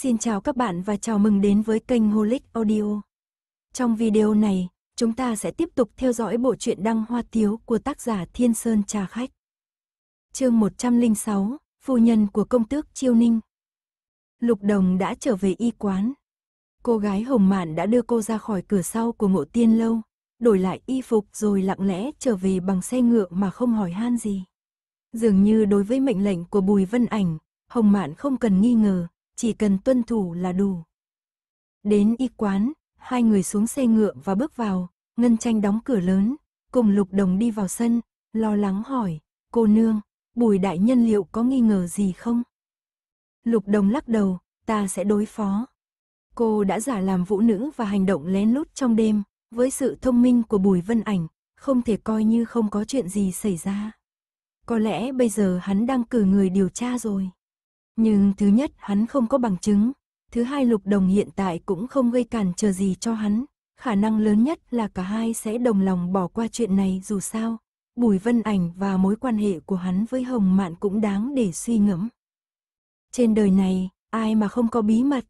Xin chào các bạn và chào mừng đến với kênh Holic Audio. Trong video này, chúng ta sẽ tiếp tục theo dõi bộ truyện Đăng Hoa Tiếu của tác giả Thiên Sơn Trà Khách. Chương 106, Phu nhân của công tước Chiêu Ninh. Lục Đồng đã trở về y quán. Cô gái Hồng Mạn đã đưa cô ra khỏi cửa sau của ngộ tiên lâu, đổi lại y phục rồi lặng lẽ trở về bằng xe ngựa mà không hỏi han gì. Dường như đối với mệnh lệnh của Bùi Vân Ảnh, Hồng Mạn không cần nghi ngờ, chỉ cần tuân thủ là đủ. Đến y quán, hai người xuống xe ngựa và bước vào, Ngân Tranh đóng cửa lớn, cùng Lục Đồng đi vào sân, lo lắng hỏi, cô nương, bùi đại nhân liệu có nghi ngờ gì không? Lục Đồng lắc đầu, ta sẽ đối phó. Cô đã giả làm vũ nữ và hành động lén lút trong đêm, với sự thông minh của Bùi Vân Ảnh, không thể coi như không có chuyện gì xảy ra. Có lẽ bây giờ hắn đang cử người điều tra rồi. Nhưng thứ nhất hắn không có bằng chứng, thứ hai lục đồng hiện tại cũng không gây cản trở gì cho hắn. Khả năng lớn nhất là cả hai sẽ đồng lòng bỏ qua chuyện này dù sao. Bùi Vân Ảnh và mối quan hệ của hắn với Hồng Mạn cũng đáng để suy ngẫm. Trên đời này, ai mà không có bí mật?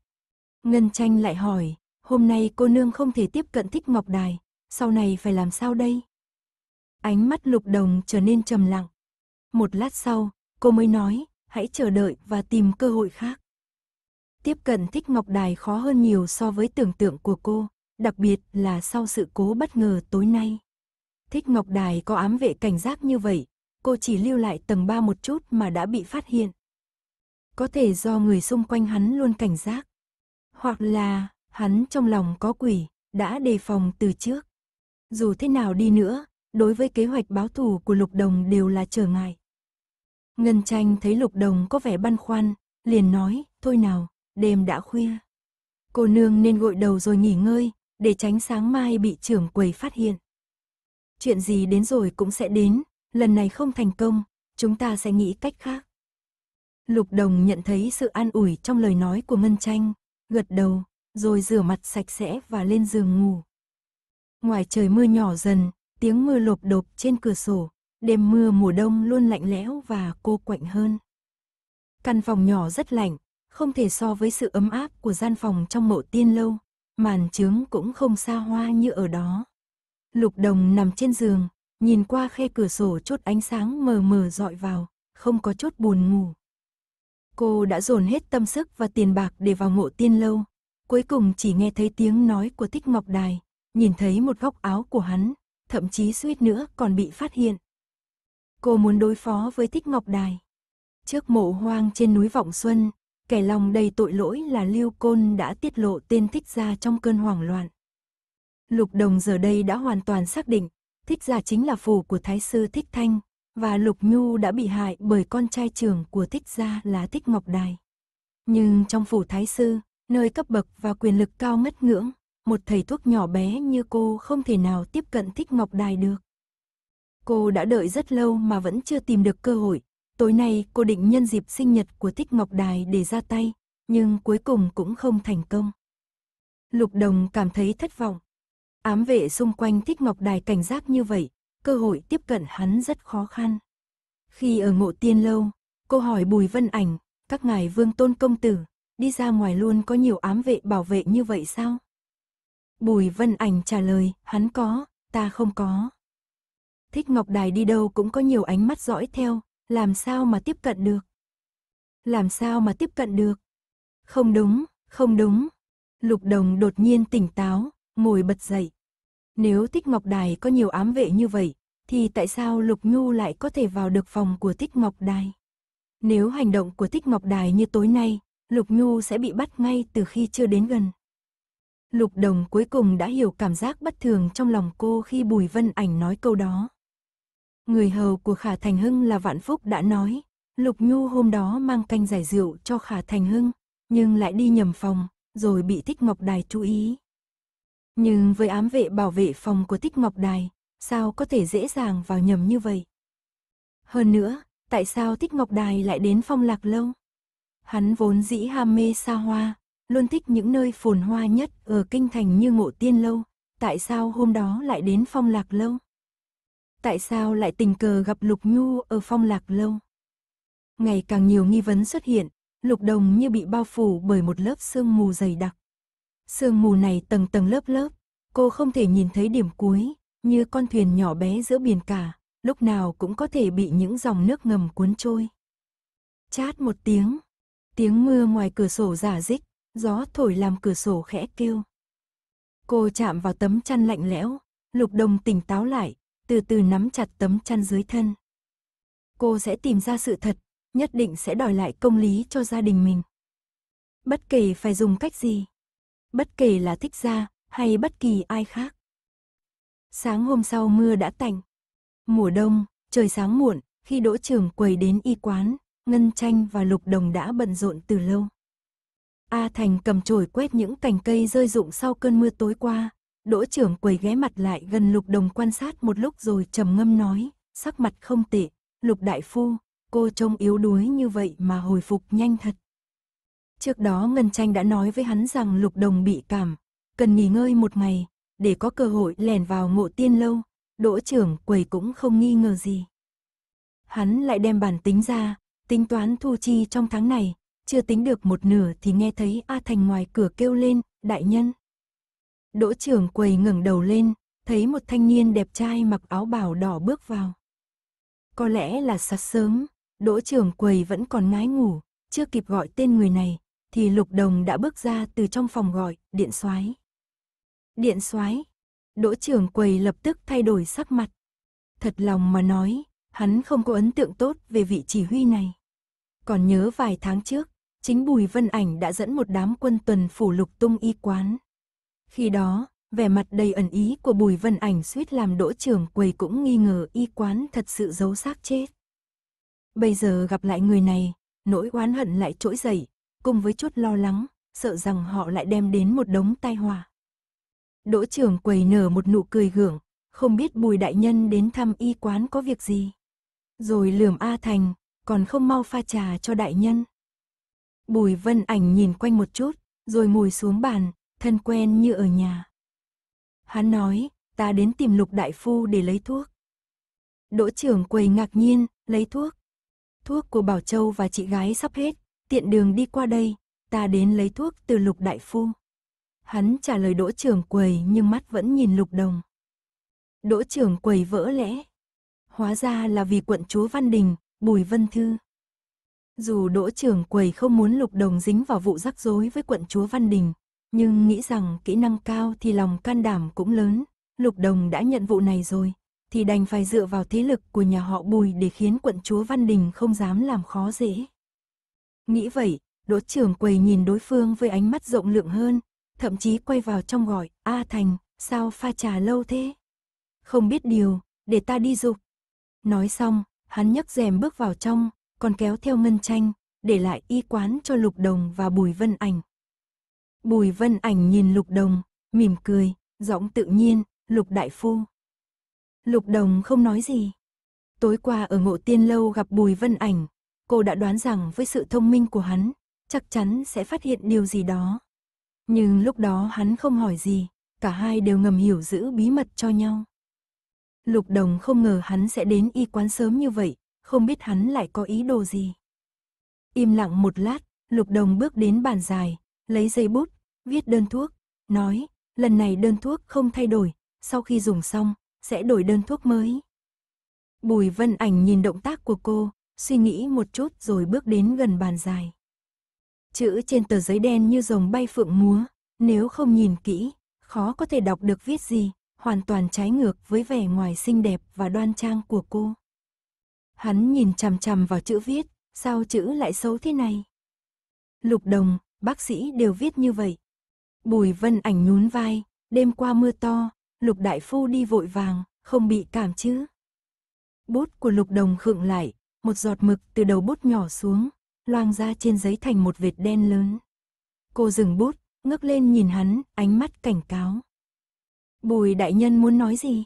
Ngân Tranh lại hỏi, hôm nay cô nương không thể tiếp cận thích ngọc đài, sau này phải làm sao đây? Ánh mắt lục đồng trở nên trầm lặng. Một lát sau, cô mới nói, hãy chờ đợi và tìm cơ hội khác. Tiếp cận thích Ngọc Đài khó hơn nhiều so với tưởng tượng của cô, đặc biệt là sau sự cố bất ngờ tối nay. Thích Ngọc Đài có ám vệ cảnh giác như vậy, cô chỉ lưu lại tầng 3 một chút mà đã bị phát hiện. Có thể do người xung quanh hắn luôn cảnh giác. Hoặc là, hắn trong lòng có quỷ, đã đề phòng từ trước. Dù thế nào đi nữa, đối với kế hoạch báo thù của Lục Đồng đều là trở ngại. Ngân tranh thấy Lục Đồng có vẻ băn khoăn, liền nói, thôi nào, đêm đã khuya. Cô nương nên gội đầu rồi nghỉ ngơi, để tránh sáng mai bị trưởng quầy phát hiện. Chuyện gì đến rồi cũng sẽ đến, lần này không thành công, chúng ta sẽ nghĩ cách khác. Lục Đồng nhận thấy sự an ủi trong lời nói của Ngân Tranh, gật đầu, rồi rửa mặt sạch sẽ và lên giường ngủ. Ngoài trời mưa nhỏ dần, tiếng mưa lộp độp trên cửa sổ, Đêm mưa mùa đông luôn lạnh lẽo và cô quạnh hơn. Căn phòng nhỏ rất lạnh, không thể so với sự ấm áp của gian phòng trong mộ tiên lâu, màn trướng cũng không xa hoa như ở đó. Lục đồng nằm trên giường, nhìn qua khe cửa sổ chốt ánh sáng mờ mờ dọi vào, không có chốt buồn ngủ. Cô đã dồn hết tâm sức và tiền bạc để vào mộ tiên lâu, cuối cùng chỉ nghe thấy tiếng nói của thích ngọc đài, nhìn thấy một góc áo của hắn, thậm chí suýt nữa còn bị phát hiện. Cô muốn đối phó với thích Ngọc Đài. Trước mộ hoang trên núi Vọng Xuân, kẻ lòng đầy tội lỗi là Lưu Côn đã tiết lộ tên Thích Gia trong cơn hoảng loạn. Lục Đồng giờ đây đã hoàn toàn xác định, Thích Gia chính là phù của Thái Sư Thích Thanh, và Lục Nhu đã bị hại bởi con trai trưởng của Thích Gia là Thích Ngọc Đài. Nhưng trong phủ Thái Sư, nơi cấp bậc và quyền lực cao ngất ngưỡng, một thầy thuốc nhỏ bé như cô không thể nào tiếp cận Thích Ngọc Đài được. Cô đã đợi rất lâu mà vẫn chưa tìm được cơ hội. Tối nay cô định nhân dịp sinh nhật của Thích Ngọc Đài để ra tay, nhưng cuối cùng cũng không thành công. Lục Đồng cảm thấy thất vọng. Ám vệ xung quanh Thích Ngọc Đài cảnh giác như vậy, cơ hội tiếp cận hắn rất khó khăn. Khi ở ngộ tiên lâu, cô hỏi Bùi Vân Ảnh, các ngài vương tôn công tử, đi ra ngoài luôn có nhiều ám vệ bảo vệ như vậy sao? Bùi Vân Ảnh trả lời, hắn có, ta không có. Thích Ngọc Đài đi đâu cũng có nhiều ánh mắt dõi theo, làm sao mà tiếp cận được? Làm sao mà tiếp cận được? Không đúng, không đúng. Lục Đồng đột nhiên tỉnh táo, ngồi bật dậy. Nếu Thích Ngọc Đài có nhiều ám vệ như vậy, thì tại sao Lục Nhu lại có thể vào được phòng của Thích Ngọc Đài? Nếu hành động của Thích Ngọc Đài như tối nay, Lục Nhu sẽ bị bắt ngay từ khi chưa đến gần. Lục Đồng cuối cùng đã hiểu cảm giác bất thường trong lòng cô khi Bùi Vân Ảnh nói câu đó người hầu của Khả Thành Hưng là Vạn Phúc đã nói, Lục Nhu hôm đó mang canh giải rượu cho Khả Thành Hưng, nhưng lại đi nhầm phòng, rồi bị Thích Ngọc Đài chú ý. Nhưng với ám vệ bảo vệ phòng của Thích Ngọc Đài, sao có thể dễ dàng vào nhầm như vậy? Hơn nữa, tại sao Thích Ngọc Đài lại đến phong lạc lâu? Hắn vốn dĩ ham mê xa hoa, luôn thích những nơi phồn hoa nhất ở kinh thành như ngộ tiên lâu, tại sao hôm đó lại đến phong lạc lâu? tại sao lại tình cờ gặp Lục Nhu ở phong lạc lâu. Ngày càng nhiều nghi vấn xuất hiện, Lục Đồng như bị bao phủ bởi một lớp sương mù dày đặc. Sương mù này tầng tầng lớp lớp, cô không thể nhìn thấy điểm cuối, như con thuyền nhỏ bé giữa biển cả, lúc nào cũng có thể bị những dòng nước ngầm cuốn trôi. Chát một tiếng, tiếng mưa ngoài cửa sổ giả dích, gió thổi làm cửa sổ khẽ kêu. Cô chạm vào tấm chăn lạnh lẽo, Lục Đồng tỉnh táo lại, từ từ nắm chặt tấm chăn dưới thân. Cô sẽ tìm ra sự thật, nhất định sẽ đòi lại công lý cho gia đình mình. Bất kể phải dùng cách gì, bất kể là thích gia hay bất kỳ ai khác. Sáng hôm sau mưa đã tạnh. Mùa đông, trời sáng muộn, khi đỗ trưởng quầy đến y quán, Ngân Tranh và Lục Đồng đã bận rộn từ lâu. A Thành cầm chổi quét những cành cây rơi rụng sau cơn mưa tối qua, Đỗ trưởng quầy ghé mặt lại gần Lục Đồng quan sát một lúc rồi trầm ngâm nói, sắc mặt không tệ, Lục Đại Phu, cô trông yếu đuối như vậy mà hồi phục nhanh thật. Trước đó Ngân Tranh đã nói với hắn rằng Lục Đồng bị cảm, cần nghỉ ngơi một ngày, để có cơ hội lẻn vào ngộ tiên lâu, đỗ trưởng quầy cũng không nghi ngờ gì. Hắn lại đem bản tính ra, tính toán thu chi trong tháng này, chưa tính được một nửa thì nghe thấy A Thành ngoài cửa kêu lên, đại nhân, Đỗ trưởng quầy ngẩng đầu lên, thấy một thanh niên đẹp trai mặc áo bào đỏ bước vào. Có lẽ là sát sớm, đỗ trưởng quầy vẫn còn ngái ngủ, chưa kịp gọi tên người này, thì lục đồng đã bước ra từ trong phòng gọi, điện soái Điện soái đỗ trưởng quầy lập tức thay đổi sắc mặt. Thật lòng mà nói, hắn không có ấn tượng tốt về vị chỉ huy này. Còn nhớ vài tháng trước, chính Bùi Vân Ảnh đã dẫn một đám quân tuần phủ lục tung y quán. Khi đó, vẻ mặt đầy ẩn ý của Bùi Vân Ảnh suýt làm đỗ trưởng quầy cũng nghi ngờ y quán thật sự giấu xác chết. Bây giờ gặp lại người này, nỗi oán hận lại trỗi dậy, cùng với chút lo lắng, sợ rằng họ lại đem đến một đống tai họa. Đỗ trưởng quầy nở một nụ cười gượng, không biết Bùi Đại Nhân đến thăm y quán có việc gì. Rồi lườm A Thành, còn không mau pha trà cho Đại Nhân. Bùi Vân Ảnh nhìn quanh một chút, rồi ngồi xuống bàn, thân quen như ở nhà. Hắn nói, ta đến tìm lục đại phu để lấy thuốc. Đỗ trưởng quầy ngạc nhiên, lấy thuốc. Thuốc của Bảo Châu và chị gái sắp hết, tiện đường đi qua đây, ta đến lấy thuốc từ lục đại phu. Hắn trả lời đỗ trưởng quầy nhưng mắt vẫn nhìn lục đồng. Đỗ trưởng quầy vỡ lẽ. Hóa ra là vì quận chúa Văn Đình, Bùi Vân Thư. Dù đỗ trưởng quầy không muốn lục đồng dính vào vụ rắc rối với quận chúa Văn Đình, nhưng nghĩ rằng kỹ năng cao thì lòng can đảm cũng lớn, Lục Đồng đã nhận vụ này rồi, thì đành phải dựa vào thế lực của nhà họ Bùi để khiến quận chúa Văn Đình không dám làm khó dễ. Nghĩ vậy, đỗ trưởng quầy nhìn đối phương với ánh mắt rộng lượng hơn, thậm chí quay vào trong gọi, A Thành, sao pha trà lâu thế? Không biết điều, để ta đi dục. Nói xong, hắn nhấc rèm bước vào trong, còn kéo theo ngân tranh, để lại y quán cho Lục Đồng và Bùi Vân Ảnh. Bùi Vân Ảnh nhìn Lục Đồng, mỉm cười, giọng tự nhiên, Lục Đại Phu. Lục Đồng không nói gì. Tối qua ở ngộ tiên lâu gặp Bùi Vân Ảnh, cô đã đoán rằng với sự thông minh của hắn, chắc chắn sẽ phát hiện điều gì đó. Nhưng lúc đó hắn không hỏi gì, cả hai đều ngầm hiểu giữ bí mật cho nhau. Lục Đồng không ngờ hắn sẽ đến y quán sớm như vậy, không biết hắn lại có ý đồ gì. Im lặng một lát, Lục Đồng bước đến bàn dài, lấy giấy bút, viết đơn thuốc, nói, lần này đơn thuốc không thay đổi, sau khi dùng xong, sẽ đổi đơn thuốc mới. Bùi Vân Ảnh nhìn động tác của cô, suy nghĩ một chút rồi bước đến gần bàn dài. Chữ trên tờ giấy đen như rồng bay phượng múa, nếu không nhìn kỹ, khó có thể đọc được viết gì, hoàn toàn trái ngược với vẻ ngoài xinh đẹp và đoan trang của cô. Hắn nhìn chằm chằm vào chữ viết, sao chữ lại xấu thế này? Lục Đồng, bác sĩ đều viết như vậy. Bùi Vân Ảnh nhún vai, đêm qua mưa to, Lục Đại Phu đi vội vàng, không bị cảm chứ. Bút của Lục Đồng khựng lại, một giọt mực từ đầu bút nhỏ xuống, loang ra trên giấy thành một vệt đen lớn. Cô dừng bút, ngước lên nhìn hắn, ánh mắt cảnh cáo. Bùi đại nhân muốn nói gì?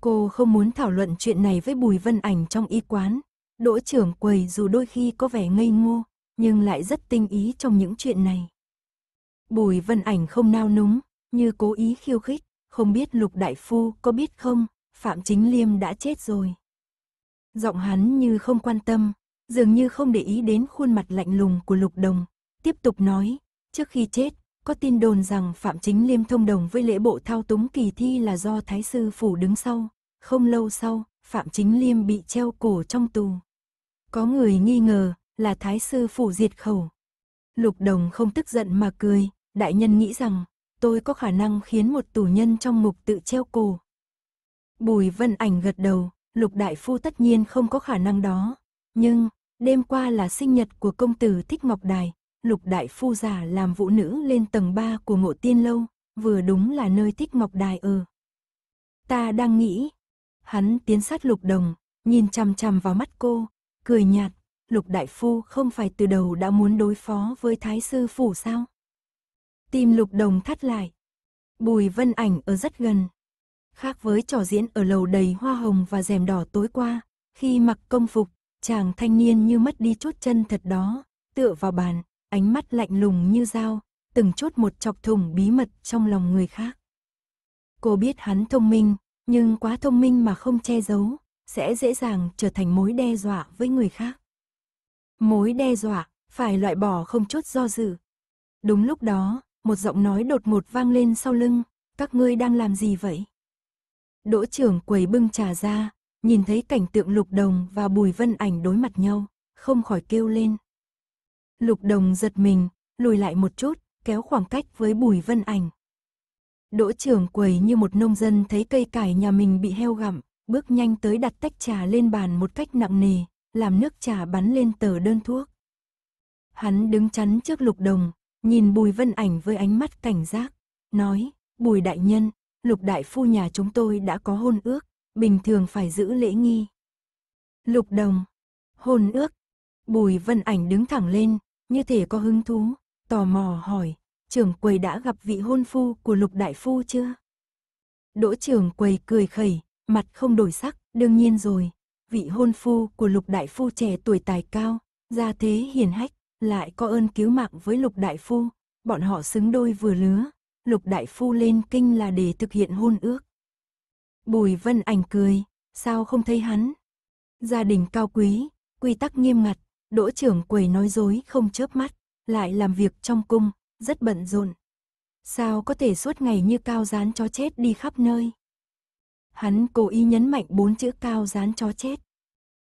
Cô không muốn thảo luận chuyện này với Bùi Vân Ảnh trong y quán. Đỗ trưởng quầy dù đôi khi có vẻ ngây ngô, nhưng lại rất tinh ý trong những chuyện này. Bùi Vân Ảnh không nao núng, như cố ý khiêu khích, không biết Lục Đại Phu có biết không, Phạm Chính Liêm đã chết rồi. Giọng hắn như không quan tâm, dường như không để ý đến khuôn mặt lạnh lùng của Lục Đồng, tiếp tục nói, trước khi chết, có tin đồn rằng Phạm Chính Liêm thông đồng với lễ bộ thao túng kỳ thi là do Thái Sư Phủ đứng sau, không lâu sau, Phạm Chính Liêm bị treo cổ trong tù. Có người nghi ngờ, là thái sư phủ diệt khẩu. Lục đồng không tức giận mà cười, đại nhân nghĩ rằng, tôi có khả năng khiến một tù nhân trong mục tự treo cổ. Bùi vân ảnh gật đầu, lục đại phu tất nhiên không có khả năng đó, nhưng, đêm qua là sinh nhật của công tử Thích Ngọc Đài, lục đại phu giả làm vũ nữ lên tầng 3 của ngộ tiên lâu, vừa đúng là nơi Thích Ngọc Đài ở. Ta đang nghĩ, hắn tiến sát lục đồng, nhìn chằm chằm vào mắt cô, cười nhạt, Lục Đại Phu không phải từ đầu đã muốn đối phó với Thái Sư Phủ sao? Tìm Lục Đồng thắt lại. Bùi Vân Ảnh ở rất gần. Khác với trò diễn ở lầu đầy hoa hồng và rèm đỏ tối qua, khi mặc công phục, chàng thanh niên như mất đi chốt chân thật đó, tựa vào bàn, ánh mắt lạnh lùng như dao, từng chốt một chọc thủng bí mật trong lòng người khác. Cô biết hắn thông minh, nhưng quá thông minh mà không che giấu, sẽ dễ dàng trở thành mối đe dọa với người khác. Mối đe dọa, phải loại bỏ không chút do dự. Đúng lúc đó, một giọng nói đột ngột vang lên sau lưng, các ngươi đang làm gì vậy? Đỗ trưởng quầy bưng trà ra, nhìn thấy cảnh tượng Lục Đồng và Bùi Vân Ảnh đối mặt nhau, không khỏi kêu lên. Lục Đồng giật mình, lùi lại một chút, kéo khoảng cách với Bùi Vân Ảnh. Đỗ trưởng quầy như một nông dân thấy cây cải nhà mình bị heo gặm, bước nhanh tới đặt tách trà lên bàn một cách nặng nề, làm nước trà bắn lên tờ đơn thuốc. Hắn đứng chắn trước lục đồng, nhìn bùi vân ảnh với ánh mắt cảnh giác, nói, bùi đại nhân, lục đại phu nhà chúng tôi đã có hôn ước, bình thường phải giữ lễ nghi. Lục đồng, hôn ước, bùi vân ảnh đứng thẳng lên, như thể có hứng thú, tò mò hỏi, trưởng quầy đã gặp vị hôn phu của lục đại phu chưa? Đỗ trưởng quầy cười khẩy, mặt không đổi sắc, đương nhiên rồi, vị hôn phu của lục đại phu trẻ tuổi tài cao, gia thế hiền hách, lại có ơn cứu mạng với lục đại phu, bọn họ xứng đôi vừa lứa, lục đại phu lên kinh là để thực hiện hôn ước. Bùi vân ảnh cười, sao không thấy hắn? Gia đình cao quý, quy tắc nghiêm ngặt, đỗ trưởng quầy nói dối không chớp mắt, lại làm việc trong cung, rất bận rộn. Sao có thể suốt ngày như cao dán chó chết đi khắp nơi? Hắn cố ý nhấn mạnh bốn chữ cao rán chó chết.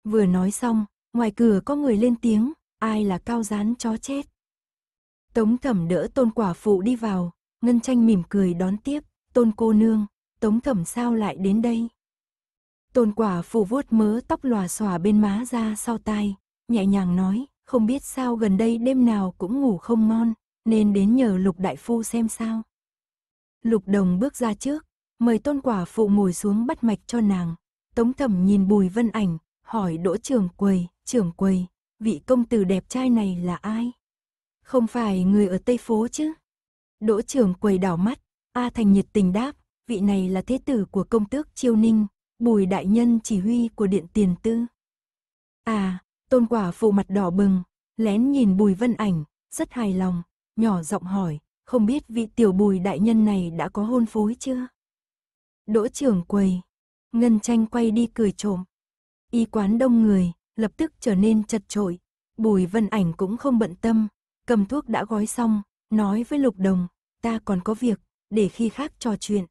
Vừa nói xong, ngoài cửa có người lên tiếng, ai là cao rán chó chết. Tống thẩm đỡ tôn quả phụ đi vào, ngân tranh mỉm cười đón tiếp, tôn cô nương, tống thẩm sao lại đến đây. Tôn quả phụ vuốt mớ tóc lòa xòa bên má ra sau tai, nhẹ nhàng nói, không biết sao gần đây đêm nào cũng ngủ không ngon, nên đến nhờ lục đại phu xem sao. Lục đồng bước ra trước, mời tôn quả phụ ngồi xuống bắt mạch cho nàng. Tống thẩm nhìn bùi vân ảnh, hỏi đỗ Trường quầy, Trường quầy, vị công tử đẹp trai này là ai? Không phải người ở Tây Phố chứ? Đỗ Trường quầy đảo mắt, A Thành nhiệt tình đáp, vị này là thế tử của công tước Chiêu Ninh, bùi đại nhân chỉ huy của điện tiền tư. À, tôn quả phụ mặt đỏ bừng, lén nhìn bùi vân ảnh, rất hài lòng, nhỏ giọng hỏi, không biết vị tiểu bùi đại nhân này đã có hôn phối chưa? Đỗ trưởng quầy. Ngân tranh quay đi cười trộm. Y quán đông người, lập tức trở nên chật trội. Bùi vân ảnh cũng không bận tâm. Cầm thuốc đã gói xong, nói với lục đồng, ta còn có việc, để khi khác trò chuyện.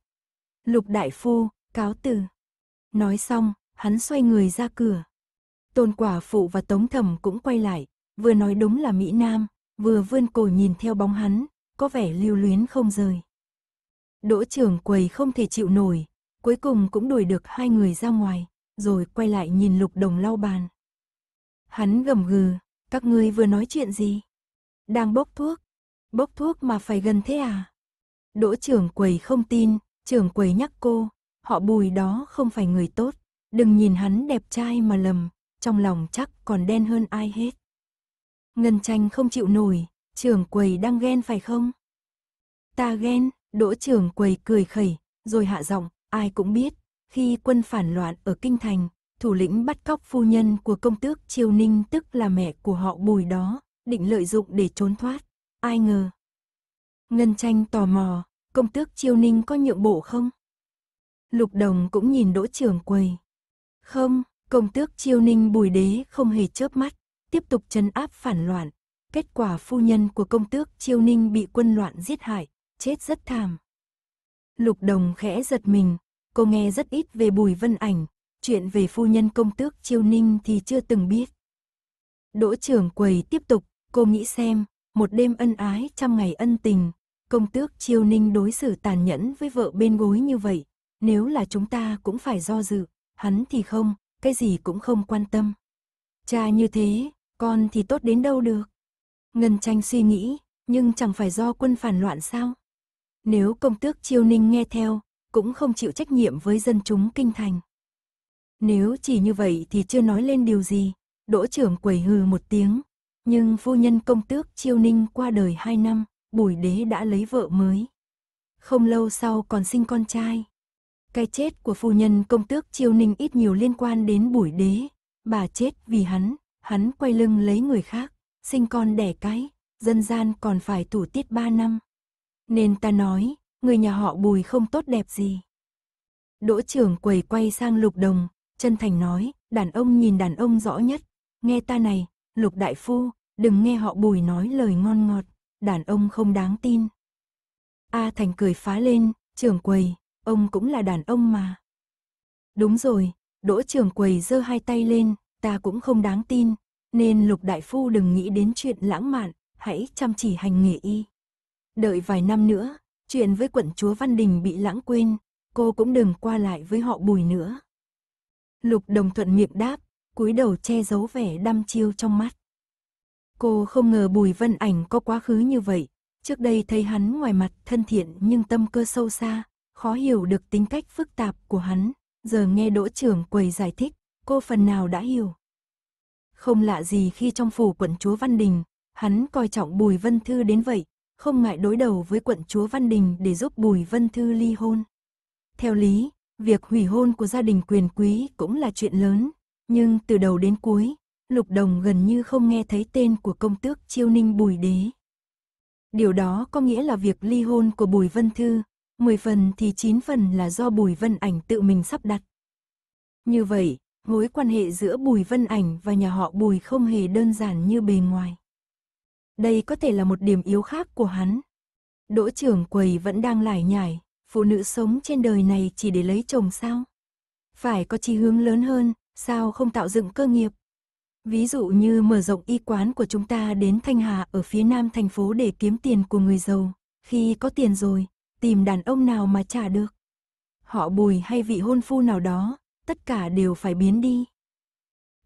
Lục đại phu, cáo từ. Nói xong, hắn xoay người ra cửa. Tôn quả phụ và tống thẩm cũng quay lại, vừa nói đúng là Mỹ Nam, vừa vươn cổ nhìn theo bóng hắn, có vẻ lưu luyến không rời. Đỗ trưởng quầy không thể chịu nổi, cuối cùng cũng đuổi được hai người ra ngoài, rồi quay lại nhìn lục đồng lau bàn. Hắn gầm gừ, các ngươi vừa nói chuyện gì? Đang bốc thuốc, bốc thuốc mà phải gần thế à? Đỗ trưởng quầy không tin, trưởng quầy nhắc cô, họ bùi đó không phải người tốt, đừng nhìn hắn đẹp trai mà lầm, trong lòng chắc còn đen hơn ai hết. Ngân tranh không chịu nổi, trưởng quầy đang ghen phải không? Ta ghen, Đỗ trưởng quầy cười khẩy, rồi hạ giọng, ai cũng biết, khi quân phản loạn ở Kinh Thành, thủ lĩnh bắt cóc phu nhân của công tước Triều Ninh tức là mẹ của họ bùi đó, định lợi dụng để trốn thoát. Ai ngờ. Ngân tranh tò mò, công tước Triều Ninh có nhượng bộ không? Lục đồng cũng nhìn đỗ trưởng quầy. Không, công tước Triều Ninh bùi đế không hề chớp mắt, tiếp tục trấn áp phản loạn. Kết quả phu nhân của công tước Triều Ninh bị quân loạn giết hại, chết rất thảm. Lục Đồng khẽ giật mình, cô nghe rất ít về Bùi Vân Ảnh, chuyện về phu nhân công tước Chiêu Ninh thì chưa từng biết. Đỗ trưởng quầy tiếp tục, cô nghĩ xem, một đêm ân ái trăm ngày ân tình, công tước Chiêu Ninh đối xử tàn nhẫn với vợ bên gối như vậy, nếu là chúng ta cũng phải do dự, hắn thì không, cái gì cũng không quan tâm. Cha như thế, con thì tốt đến đâu được. Ngân tranh suy nghĩ, nhưng chẳng phải do quân phản loạn sao? Nếu công tước Chiêu Ninh nghe theo, cũng không chịu trách nhiệm với dân chúng kinh thành. Nếu chỉ như vậy thì chưa nói lên điều gì, đỗ trưởng quẩy hừ một tiếng. Nhưng phu nhân công tước Chiêu Ninh qua đời hai năm, bùi đế đã lấy vợ mới. Không lâu sau còn sinh con trai. Cái chết của phu nhân công tước Chiêu Ninh ít nhiều liên quan đến bùi đế. Bà chết vì hắn, hắn quay lưng lấy người khác, sinh con đẻ cái, dân gian còn phải thủ tiết ba năm. Nên ta nói, người nhà họ bùi không tốt đẹp gì. Đỗ trưởng quầy quay sang lục đồng, chân thành nói, đàn ông nhìn đàn ông rõ nhất. Nghe ta này, lục đại phu, đừng nghe họ bùi nói lời ngon ngọt, đàn ông không đáng tin. A Thành cười phá lên, trưởng quầy, ông cũng là đàn ông mà. Đúng rồi, đỗ trưởng quầy giơ hai tay lên, ta cũng không đáng tin, nên lục đại phu đừng nghĩ đến chuyện lãng mạn, hãy chăm chỉ hành nghề y. Đợi vài năm nữa, chuyện với quận chúa Văn Đình bị lãng quên, cô cũng đừng qua lại với họ bùi nữa. Lục đồng thuận miệng đáp, cúi đầu che giấu vẻ đăm chiêu trong mắt. Cô không ngờ Bùi Vân Ảnh có quá khứ như vậy, trước đây thấy hắn ngoài mặt thân thiện nhưng tâm cơ sâu xa, khó hiểu được tính cách phức tạp của hắn, giờ nghe Đỗ trưởng quầy giải thích, cô phần nào đã hiểu. Không lạ gì khi trong phủ quận chúa Văn Đình, hắn coi trọng Bùi Vân Thư đến vậy, không ngại đối đầu với quận chúa Văn Đình để giúp Bùi Vân Thư ly hôn. Theo lý, việc hủy hôn của gia đình quyền quý cũng là chuyện lớn, nhưng từ đầu đến cuối, Lục Đồng gần như không nghe thấy tên của công tước Chiêu Ninh Bùi Đế. Điều đó có nghĩa là việc ly hôn của Bùi Vân Thư, 10 phần thì 9 phần là do Bùi Vân Ảnh tự mình sắp đặt. Như vậy, mối quan hệ giữa Bùi Vân Ảnh và nhà họ Bùi không hề đơn giản như bề ngoài đây có thể là một điểm yếu khác của hắn. Đỗ trưởng quầy vẫn đang lải nhải, phụ nữ sống trên đời này chỉ để lấy chồng sao? Phải có chi hướng lớn hơn, sao không tạo dựng cơ nghiệp? Ví dụ như mở rộng y quán của chúng ta đến Thanh Hà ở phía nam thành phố để kiếm tiền của người giàu, khi có tiền rồi, tìm đàn ông nào mà trả được. Họ bùi hay vị hôn phu nào đó, tất cả đều phải biến đi.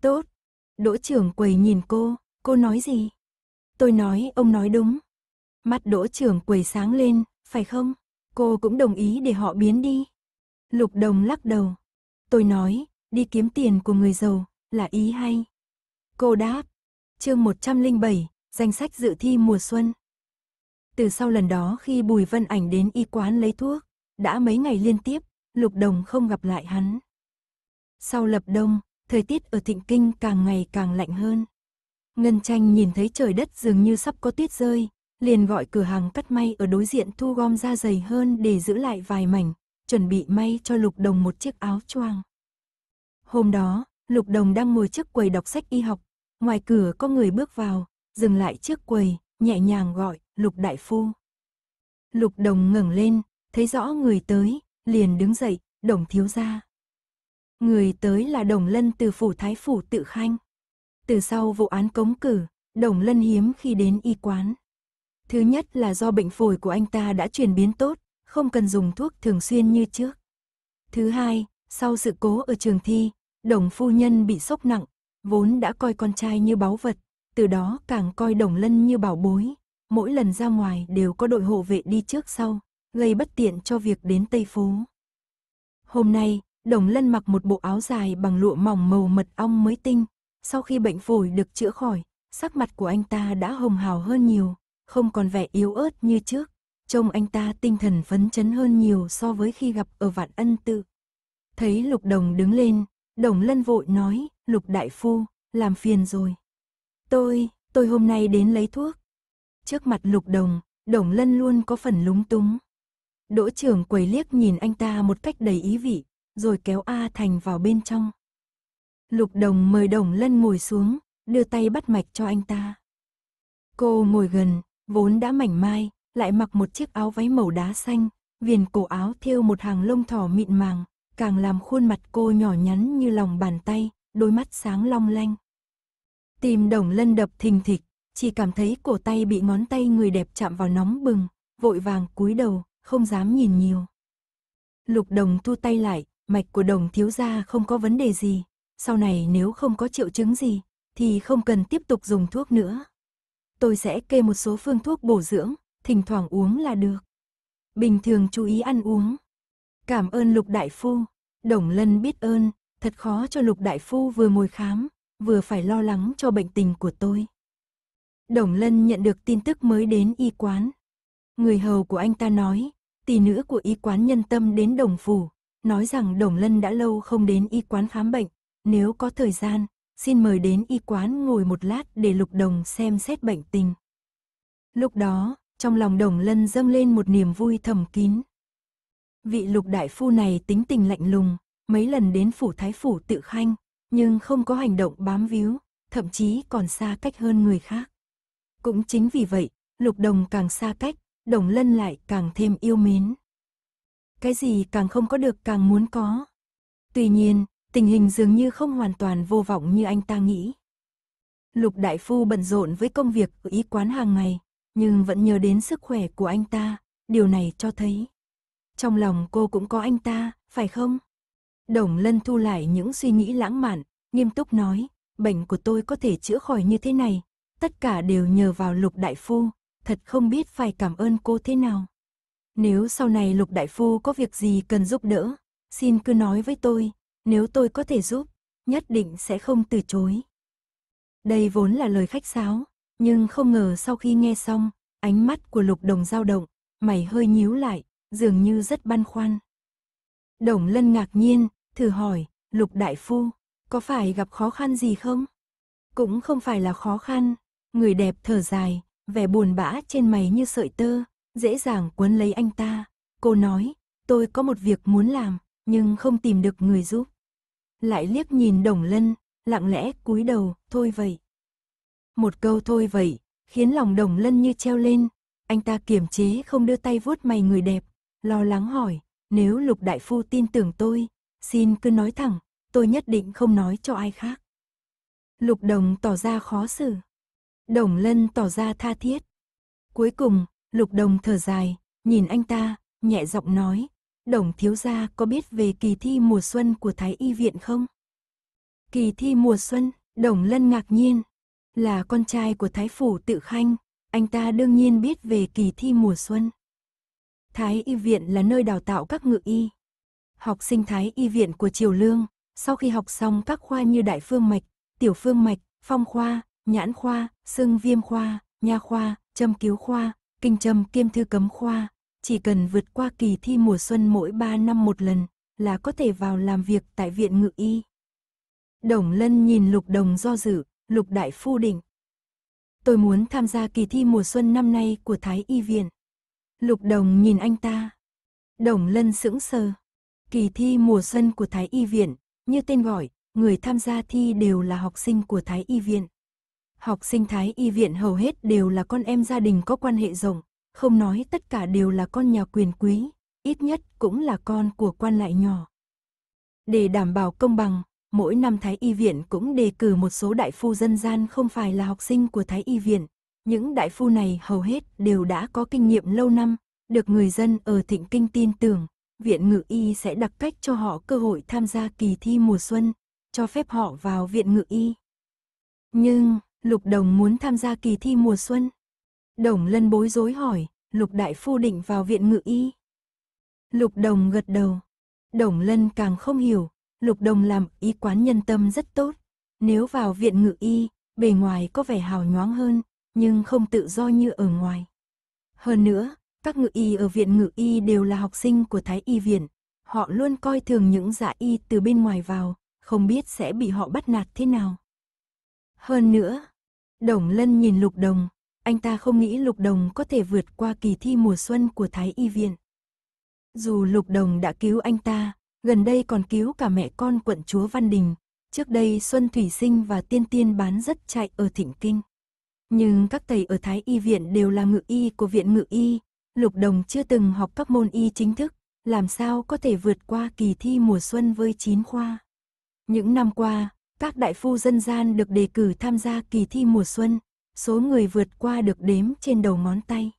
Tốt. Đỗ trưởng quầy nhìn cô, cô nói gì? Tôi nói ông nói đúng. Mắt đỗ trưởng quầy sáng lên, phải không? Cô cũng đồng ý để họ biến đi. Lục đồng lắc đầu. Tôi nói, đi kiếm tiền của người giàu, là ý hay. Cô đáp. Chương 107, danh sách dự thi mùa xuân. Từ sau lần đó khi Bùi Vân Ảnh đến y quán lấy thuốc, đã mấy ngày liên tiếp, Lục Đồng không gặp lại hắn. Sau lập đông, thời tiết ở Thịnh Kinh càng ngày càng lạnh hơn. Ngân Tranh nhìn thấy trời đất dường như sắp có tuyết rơi, liền gọi cửa hàng cắt may ở đối diện thu gom ra dày hơn để giữ lại vài mảnh, chuẩn bị may cho Lục Đồng một chiếc áo choàng. Hôm đó, Lục Đồng đang ngồi trước quầy đọc sách y học, ngoài cửa có người bước vào, dừng lại trước quầy, nhẹ nhàng gọi, "Lục đại phu." Lục Đồng ngẩng lên, thấy rõ người tới, liền đứng dậy, "Đồng thiếu gia." Người tới là Đồng Lân từ phủ thái phủ tự khanh. Từ sau vụ án cống cử, Đồng Lân hiếm khi đến y quán. Thứ nhất là do bệnh phổi của anh ta đã chuyển biến tốt, không cần dùng thuốc thường xuyên như trước. Thứ hai, sau sự cố ở trường thi, Đồng phu nhân bị sốc nặng, vốn đã coi con trai như báu vật, từ đó càng coi Đồng Lân như bảo bối. Mỗi lần ra ngoài đều có đội hộ vệ đi trước sau, gây bất tiện cho việc đến Tây Phố. Hôm nay, Đồng Lân mặc một bộ áo dài bằng lụa mỏng màu mật ong mới tinh, sau khi bệnh phổi được chữa khỏi, sắc mặt của anh ta đã hồng hào hơn nhiều, không còn vẻ yếu ớt như trước. Trông anh ta tinh thần phấn chấn hơn nhiều so với khi gặp ở vạn ân tự. Thấy Lục Đồng đứng lên, Đồng Lân vội nói, Lục Đại Phu, làm phiền rồi. Tôi, tôi hôm nay đến lấy thuốc. Trước mặt Lục Đồng, Đồng Lân luôn có phần lúng túng. Đỗ trưởng quầy liếc nhìn anh ta một cách đầy ý vị, rồi kéo A Thành vào bên trong. Lục đồng mời đồng lân ngồi xuống, đưa tay bắt mạch cho anh ta. Cô ngồi gần, vốn đã mảnh mai, lại mặc một chiếc áo váy màu đá xanh, viền cổ áo thêu một hàng lông thỏ mịn màng, càng làm khuôn mặt cô nhỏ nhắn như lòng bàn tay, đôi mắt sáng long lanh. Tìm đồng lân đập thình thịch, chỉ cảm thấy cổ tay bị ngón tay người đẹp chạm vào nóng bừng, vội vàng cúi đầu, không dám nhìn nhiều. Lục đồng thu tay lại, mạch của đồng thiếu gia không có vấn đề gì, sau này nếu không có triệu chứng gì, thì không cần tiếp tục dùng thuốc nữa. Tôi sẽ kê một số phương thuốc bổ dưỡng, thỉnh thoảng uống là được. Bình thường chú ý ăn uống. Cảm ơn Lục Đại Phu. Đồng Lân biết ơn, thật khó cho Lục Đại Phu vừa ngồi khám, vừa phải lo lắng cho bệnh tình của tôi. Đồng Lân nhận được tin tức mới đến y quán. Người hầu của anh ta nói, tỷ nữ của y quán nhân tâm đến đồng phủ, nói rằng Đồng Lân đã lâu không đến y quán khám bệnh, nếu có thời gian, xin mời đến y quán ngồi một lát để Lục Đồng xem xét bệnh tình. Lúc đó, trong lòng Đồng Lân dâng lên một niềm vui thầm kín. Vị Lục Đại Phu này tính tình lạnh lùng, mấy lần đến phủ Thái Phủ tự khanh, nhưng không có hành động bám víu, thậm chí còn xa cách hơn người khác. Cũng chính vì vậy, Lục Đồng càng xa cách, Đồng Lân lại càng thêm yêu mến. Cái gì càng không có được càng muốn có. Tuy nhiên, tình hình dường như không hoàn toàn vô vọng như anh ta nghĩ. Lục Đại Phu bận rộn với công việc ở y quán hàng ngày, nhưng vẫn nhớ đến sức khỏe của anh ta, điều này cho thấy. Trong lòng cô cũng có anh ta, phải không? Đồng Lân thu lại những suy nghĩ lãng mạn, nghiêm túc nói, bệnh của tôi có thể chữa khỏi như thế này, tất cả đều nhờ vào Lục Đại Phu, thật không biết phải cảm ơn cô thế nào. Nếu sau này Lục Đại Phu có việc gì cần giúp đỡ, xin cứ nói với tôi, nếu tôi có thể giúp, nhất định sẽ không từ chối. Đây vốn là lời khách sáo, nhưng không ngờ sau khi nghe xong, ánh mắt của Lục Đồng dao động, mày hơi nhíu lại, dường như rất băn khoăn. Đồng Lân ngạc nhiên, thử hỏi, Lục Đại Phu, có phải gặp khó khăn gì không? Cũng không phải là khó khăn, người đẹp thở dài, vẻ buồn bã trên mày như sợi tơ, dễ dàng cuốn lấy anh ta. Cô nói, tôi có một việc muốn làm, nhưng không tìm được người giúp lại liếc nhìn Đồng Lân, lặng lẽ cúi đầu, thôi vậy. Một câu thôi vậy, khiến lòng Đồng Lân như treo lên, anh ta kiềm chế không đưa tay vuốt mày người đẹp, lo lắng hỏi, nếu Lục Đại Phu tin tưởng tôi, xin cứ nói thẳng, tôi nhất định không nói cho ai khác. Lục Đồng tỏ ra khó xử. Đồng Lân tỏ ra tha thiết. Cuối cùng, Lục Đồng thở dài, nhìn anh ta, nhẹ giọng nói, Đồng thiếu gia có biết về kỳ thi mùa xuân của Thái Y Viện không? Kỳ thi mùa xuân, Đồng Lân ngạc nhiên. Là con trai của Thái Phủ Tự Khanh, anh ta đương nhiên biết về kỳ thi mùa xuân. Thái Y Viện là nơi đào tạo các ngự y. Học sinh Thái Y Viện của Triều Lương, sau khi học xong các khoa như Đại Phương Mạch, Tiểu Phương Mạch, Phong Khoa, Nhãn Khoa, Sưng Viêm Khoa, Nha Khoa, Châm Cứu Khoa, Kinh Châm Kiêm Thư Cấm Khoa, chỉ cần vượt qua kỳ thi mùa xuân mỗi 3 năm một lần là có thể vào làm việc tại viện ngự y. Đồng Lân nhìn Lục Đồng do dự, Lục Đại Phu định. Tôi muốn tham gia kỳ thi mùa xuân năm nay của Thái Y Viện. Lục Đồng nhìn anh ta. Đồng Lân sững sờ. Kỳ thi mùa xuân của Thái Y Viện, như tên gọi, người tham gia thi đều là học sinh của Thái Y Viện. Học sinh Thái Y Viện hầu hết đều là con em gia đình có quan hệ rộng, không nói tất cả đều là con nhà quyền quý, ít nhất cũng là con của quan lại nhỏ. Để đảm bảo công bằng, mỗi năm Thái Y Viện cũng đề cử một số đại phu dân gian không phải là học sinh của Thái Y Viện. Những đại phu này hầu hết đều đã có kinh nghiệm lâu năm, được người dân ở Thịnh Kinh tin tưởng, Viện Ngự Y sẽ đặc cách cho họ cơ hội tham gia kỳ thi mùa xuân, cho phép họ vào Viện Ngự Y. Nhưng, Lục Đồng muốn tham gia kỳ thi mùa xuân. Đồng lân bối rối hỏi, lục đại phu định vào viện ngự y. Lục đồng gật đầu. Đồng lân càng không hiểu, lục đồng làm y quán nhân tâm rất tốt. Nếu vào viện ngự y, bề ngoài có vẻ hào nhoáng hơn, nhưng không tự do như ở ngoài. Hơn nữa, các ngự y ở viện ngự y đều là học sinh của Thái Y Viện. Họ luôn coi thường những giả dạ y từ bên ngoài vào, không biết sẽ bị họ bắt nạt thế nào. Hơn nữa, Đồng Lân nhìn Lục Đồng, anh ta không nghĩ Lục Đồng có thể vượt qua kỳ thi mùa xuân của Thái Y Viện. Dù Lục Đồng đã cứu anh ta, gần đây còn cứu cả mẹ con quận chúa Văn Đình, trước đây Xuân Thủy Sinh và Tiên Tiên bán rất chạy ở Thịnh Kinh. Nhưng các thầy ở Thái Y Viện đều là ngự y của Viện Ngự Y, Lục Đồng chưa từng học các môn y chính thức, làm sao có thể vượt qua kỳ thi mùa xuân với chín khoa. Những năm qua, các đại phu dân gian được đề cử tham gia kỳ thi mùa xuân, số người vượt qua được đếm trên đầu ngón tay.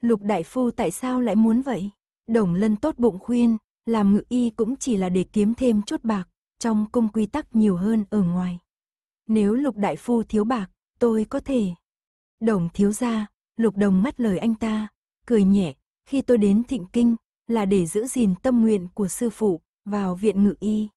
Lục đại phu tại sao lại muốn vậy? Đồng lân tốt bụng khuyên, làm ngự y cũng chỉ là để kiếm thêm chút bạc, trong cung quy tắc nhiều hơn ở ngoài. Nếu lục đại phu thiếu bạc, tôi có thể. Đồng thiếu gia, lục đồng mắt lời anh ta, cười nhẹ, khi tôi đến thịnh kinh, là để giữ gìn tâm nguyện của sư phụ, vào viện ngự y.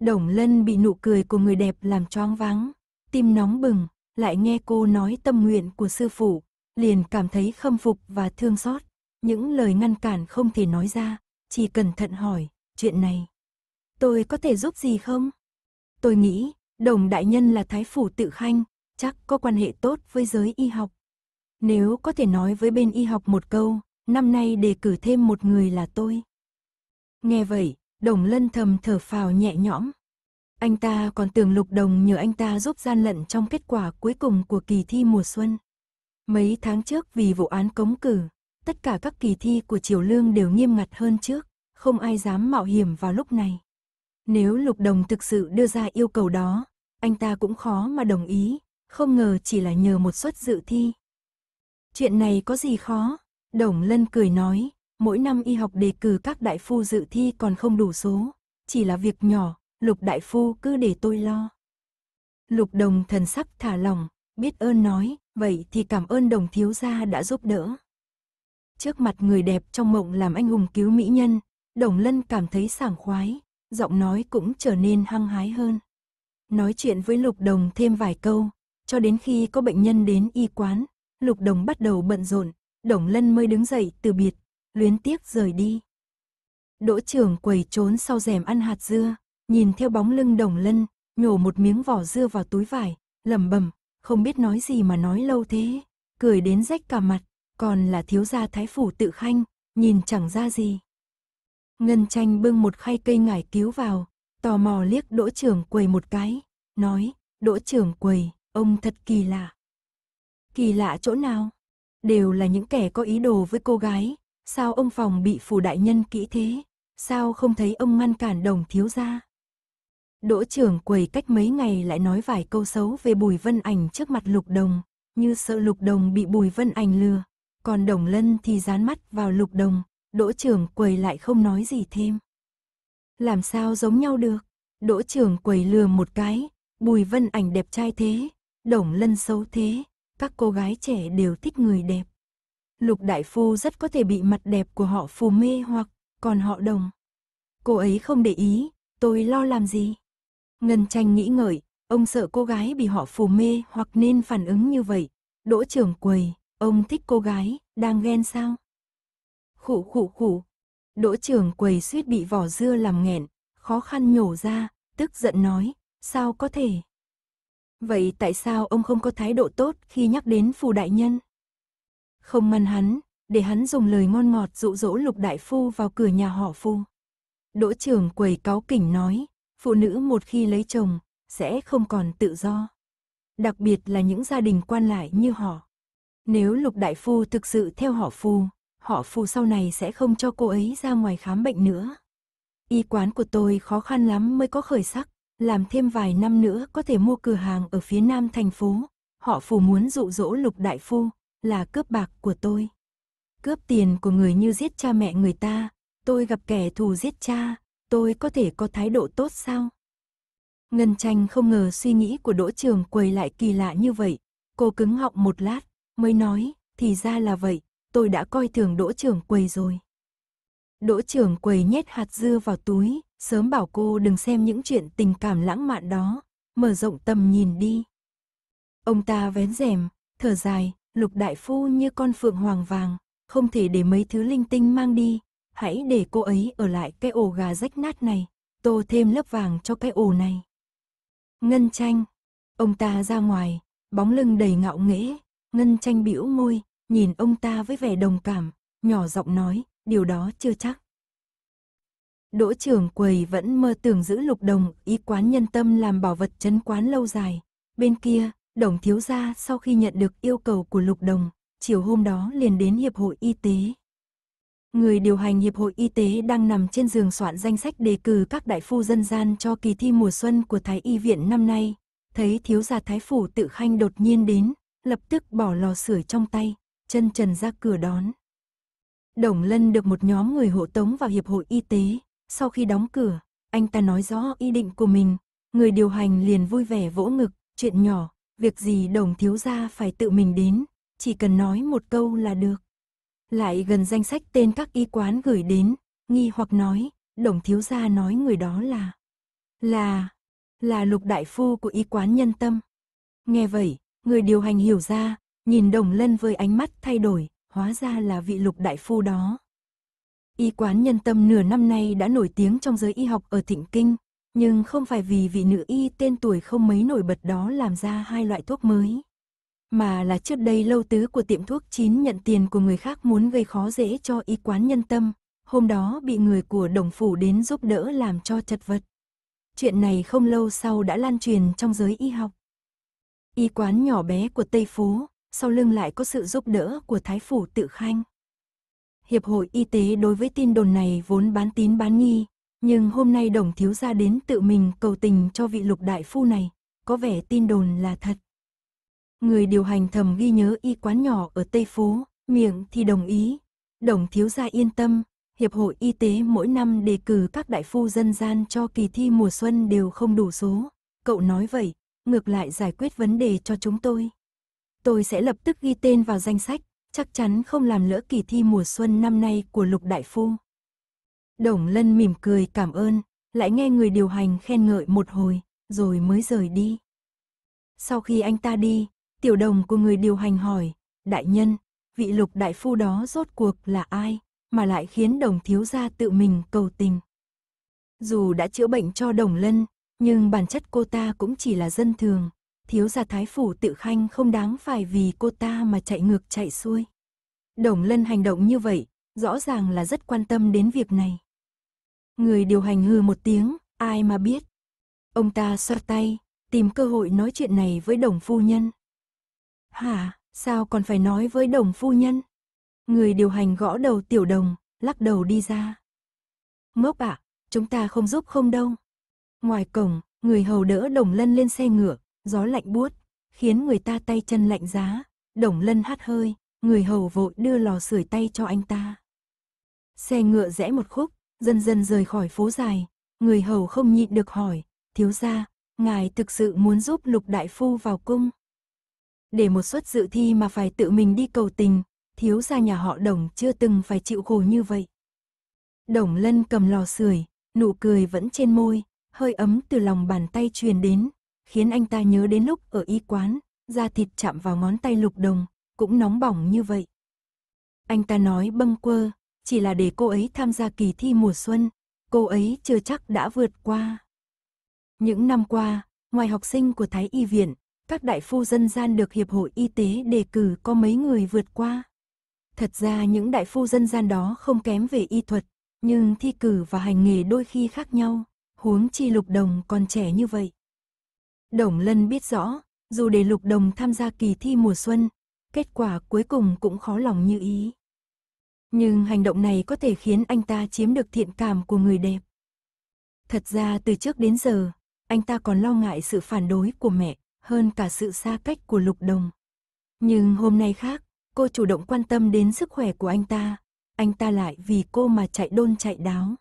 Đồng lân bị nụ cười của người đẹp làm choáng váng, tim nóng bừng, lại nghe cô nói tâm nguyện của sư phụ, liền cảm thấy khâm phục và thương xót. Những lời ngăn cản không thể nói ra, chỉ cẩn thận hỏi, chuyện này. Tôi có thể giúp gì không? Tôi nghĩ, đồng đại nhân là thái phủ tự khanh, chắc có quan hệ tốt với giới y học. Nếu có thể nói với bên y học một câu, năm nay đề cử thêm một người là tôi. Nghe vậy, đồng lân thầm thở phào nhẹ nhõm. Anh ta còn tưởng Lục Đồng nhờ anh ta giúp gian lận trong kết quả cuối cùng của kỳ thi mùa xuân. Mấy tháng trước vì vụ án cống cử, tất cả các kỳ thi của Triều Lương đều nghiêm ngặt hơn trước, không ai dám mạo hiểm vào lúc này. Nếu Lục Đồng thực sự đưa ra yêu cầu đó, anh ta cũng khó mà đồng ý, không ngờ chỉ là nhờ một suất dự thi. Chuyện này có gì khó? Đồng Lân cười nói, mỗi năm y học đề cử các đại phu dự thi còn không đủ số, chỉ là việc nhỏ, Lục đại phu cứ để tôi lo. Lục đồng thần sắc thả lòng, biết ơn nói, vậy thì cảm ơn đồng thiếu gia đã giúp đỡ. Trước mặt người đẹp trong mộng làm anh hùng cứu mỹ nhân, đồng lân cảm thấy sảng khoái, giọng nói cũng trở nên hăng hái hơn. Nói chuyện với lục đồng thêm vài câu, cho đến khi có bệnh nhân đến y quán, lục đồng bắt đầu bận rộn, đồng lân mới đứng dậy từ biệt, luyến tiếc rời đi. Đỗ trưởng quầy trốn sau rèm ăn hạt dưa, nhìn theo bóng lưng đồng lân, nhổ một miếng vỏ dưa vào túi vải, lẩm bẩm, không biết nói gì mà nói lâu thế, cười đến rách cả mặt, còn là thiếu gia thái phủ tự khanh, nhìn chẳng ra gì. Ngân tranh bưng một khay cây ngải cứu vào, tò mò liếc đỗ trưởng quầy một cái, nói, đỗ trưởng quầy, ông thật kỳ lạ. Kỳ lạ chỗ nào? Đều là những kẻ có ý đồ với cô gái, sao ông phòng bị phủ đại nhân kỹ thế? Sao không thấy ông ngăn cản đồng thiếu gia? Đỗ trưởng quầy cách mấy ngày lại nói vài câu xấu về Bùi Vân Ảnh trước mặt Lục Đồng, như sợ Lục Đồng bị Bùi Vân Ảnh lừa, còn Đồng Lân thì dán mắt vào Lục Đồng, Đỗ trưởng quầy lại không nói gì thêm. Làm sao giống nhau được? Đỗ trưởng quầy lừa một cái, Bùi Vân Ảnh đẹp trai thế, Đồng Lân xấu thế, các cô gái trẻ đều thích người đẹp. Lục Đại Phu rất có thể bị mặt đẹp của họ phù mê hoặc còn họ Đồng. Cô ấy không để ý, tôi lo làm gì? Ngân tranh nghĩ ngợi, ông sợ cô gái bị họ phù mê hoặc nên phản ứng như vậy. Đỗ trưởng quầy, ông thích cô gái, đang ghen sao? Khủ khủ khủ. Đỗ trưởng quầy suýt bị vỏ dưa làm nghẹn, khó khăn nhổ ra, tức giận nói, sao có thể? Vậy tại sao ông không có thái độ tốt khi nhắc đến phù đại nhân? Không ngăn hắn, để hắn dùng lời ngon ngọt dụ dỗ lục đại phu vào cửa nhà họ phu. Đỗ trưởng quầy cáo kỉnh nói, phụ nữ một khi lấy chồng, sẽ không còn tự do. Đặc biệt là những gia đình quan lại như họ. Nếu lục đại phu thực sự theo họ phu, họ phu sau này sẽ không cho cô ấy ra ngoài khám bệnh nữa. Y quán của tôi khó khăn lắm mới có khởi sắc, làm thêm vài năm nữa có thể mua cửa hàng ở phía nam thành phố. Họ phù muốn dụ dỗ lục đại phu, là cướp bạc của tôi. Cướp tiền của người như giết cha mẹ người ta, tôi gặp kẻ thù giết cha, tôi có thể có thái độ tốt sao? Ngân tranh không ngờ suy nghĩ của Đỗ Trường quầy lại kỳ lạ như vậy. Cô cứng họng một lát, mới nói, thì ra là vậy, tôi đã coi thường Đỗ Trường quầy rồi. Đỗ Trường quầy nhét hạt dưa vào túi, sớm bảo cô đừng xem những chuyện tình cảm lãng mạn đó, mở rộng tầm nhìn đi. Ông ta vén rèm, thở dài, lục đại phu như con phượng hoàng vàng, không thể để mấy thứ linh tinh mang đi, hãy để cô ấy ở lại cái ổ gà rách nát này, tô thêm lớp vàng cho cái ổ này. Ngân tranh, ông ta ra ngoài, bóng lưng đầy ngạo nghễ, ngân tranh bĩu môi, nhìn ông ta với vẻ đồng cảm, nhỏ giọng nói, điều đó chưa chắc. Đỗ trưởng quầy vẫn mơ tưởng giữ lục đồng, ý quán nhân tâm làm bảo vật chấn quán lâu dài. Bên kia, đồng thiếu gia sau khi nhận được yêu cầu của lục đồng, chiều hôm đó liền đến Hiệp hội Y tế, Người điều hành Hiệp hội Y tế đang nằm trên giường soạn danh sách đề cử các đại phu dân gian cho kỳ thi mùa xuân của Thái Y Viện năm nay. Thấy thiếu gia Thái Phủ tự khanh đột nhiên đến, lập tức bỏ lò sưởi trong tay, chân trần ra cửa đón. Đồng Lân được một nhóm người hộ tống vào Hiệp hội Y tế. Sau khi đóng cửa, anh ta nói rõ ý định của mình. Người điều hành liền vui vẻ vỗ ngực, chuyện nhỏ, việc gì đồng thiếu gia phải tự mình đến, chỉ cần nói một câu là được lại gần danh sách tên các y quán gửi đến, nghi hoặc nói, đồng thiếu gia nói người đó là, là, là lục đại phu của y quán nhân tâm. Nghe vậy, người điều hành hiểu ra, nhìn đồng lân với ánh mắt thay đổi, hóa ra là vị lục đại phu đó. Y quán nhân tâm nửa năm nay đã nổi tiếng trong giới y học ở Thịnh Kinh, nhưng không phải vì vị nữ y tên tuổi không mấy nổi bật đó làm ra hai loại thuốc mới mà là trước đây lâu tứ của tiệm thuốc chín nhận tiền của người khác muốn gây khó dễ cho y quán nhân tâm, hôm đó bị người của đồng phủ đến giúp đỡ làm cho chật vật. Chuyện này không lâu sau đã lan truyền trong giới y học. Y quán nhỏ bé của Tây phú sau lưng lại có sự giúp đỡ của Thái Phủ Tự Khanh. Hiệp hội Y tế đối với tin đồn này vốn bán tín bán nghi, nhưng hôm nay đồng thiếu gia đến tự mình cầu tình cho vị lục đại phu này, có vẻ tin đồn là thật. Người điều hành thầm ghi nhớ y quán nhỏ ở Tây Phố, miệng thì đồng ý. Đồng thiếu gia yên tâm, Hiệp hội Y tế mỗi năm đề cử các đại phu dân gian cho kỳ thi mùa xuân đều không đủ số. Cậu nói vậy, ngược lại giải quyết vấn đề cho chúng tôi. Tôi sẽ lập tức ghi tên vào danh sách, chắc chắn không làm lỡ kỳ thi mùa xuân năm nay của lục đại phu. Đồng lân mỉm cười cảm ơn, lại nghe người điều hành khen ngợi một hồi, rồi mới rời đi. Sau khi anh ta đi, Tiểu đồng của người điều hành hỏi, đại nhân, vị lục đại phu đó rốt cuộc là ai, mà lại khiến đồng thiếu gia tự mình cầu tình. Dù đã chữa bệnh cho đồng lân, nhưng bản chất cô ta cũng chỉ là dân thường, thiếu gia thái phủ tự khanh không đáng phải vì cô ta mà chạy ngược chạy xuôi. Đồng lân hành động như vậy, rõ ràng là rất quan tâm đến việc này. Người điều hành hừ một tiếng, ai mà biết. Ông ta xoa tay, tìm cơ hội nói chuyện này với đồng phu nhân. Hả, sao còn phải nói với đồng phu nhân? Người điều hành gõ đầu tiểu đồng, lắc đầu đi ra. Ngốc ạ, chúng ta không giúp không đâu. Ngoài cổng, người hầu đỡ đồng lân lên xe ngựa, gió lạnh buốt, khiến người ta tay chân lạnh giá. Đồng lân hát hơi, người hầu vội đưa lò sưởi tay cho anh ta. Xe ngựa rẽ một khúc, dần dần rời khỏi phố dài. Người hầu không nhịn được hỏi, thiếu gia, ngài thực sự muốn giúp lục đại phu vào cung để một suất dự thi mà phải tự mình đi cầu tình, thiếu gia nhà họ Đồng chưa từng phải chịu khổ như vậy. Đồng Lân cầm lò sưởi, nụ cười vẫn trên môi, hơi ấm từ lòng bàn tay truyền đến, khiến anh ta nhớ đến lúc ở y quán, da thịt chạm vào ngón tay Lục Đồng, cũng nóng bỏng như vậy. Anh ta nói bâng quơ, chỉ là để cô ấy tham gia kỳ thi mùa xuân, cô ấy chưa chắc đã vượt qua. Những năm qua, ngoài học sinh của Thái Y Viện, các đại phu dân gian được Hiệp hội Y tế đề cử có mấy người vượt qua. Thật ra những đại phu dân gian đó không kém về y thuật, nhưng thi cử và hành nghề đôi khi khác nhau, huống chi Lục Đồng còn trẻ như vậy. Đồng Lân biết rõ, dù để Lục Đồng tham gia kỳ thi mùa xuân, kết quả cuối cùng cũng khó lòng như ý. Nhưng hành động này có thể khiến anh ta chiếm được thiện cảm của người đẹp. Thật ra từ trước đến giờ, anh ta còn lo ngại sự phản đối của mẹ, hơn cả sự xa cách của Lục Đồng. Nhưng hôm nay khác, cô chủ động quan tâm đến sức khỏe của anh ta, anh ta lại vì cô mà chạy đôn chạy đáo.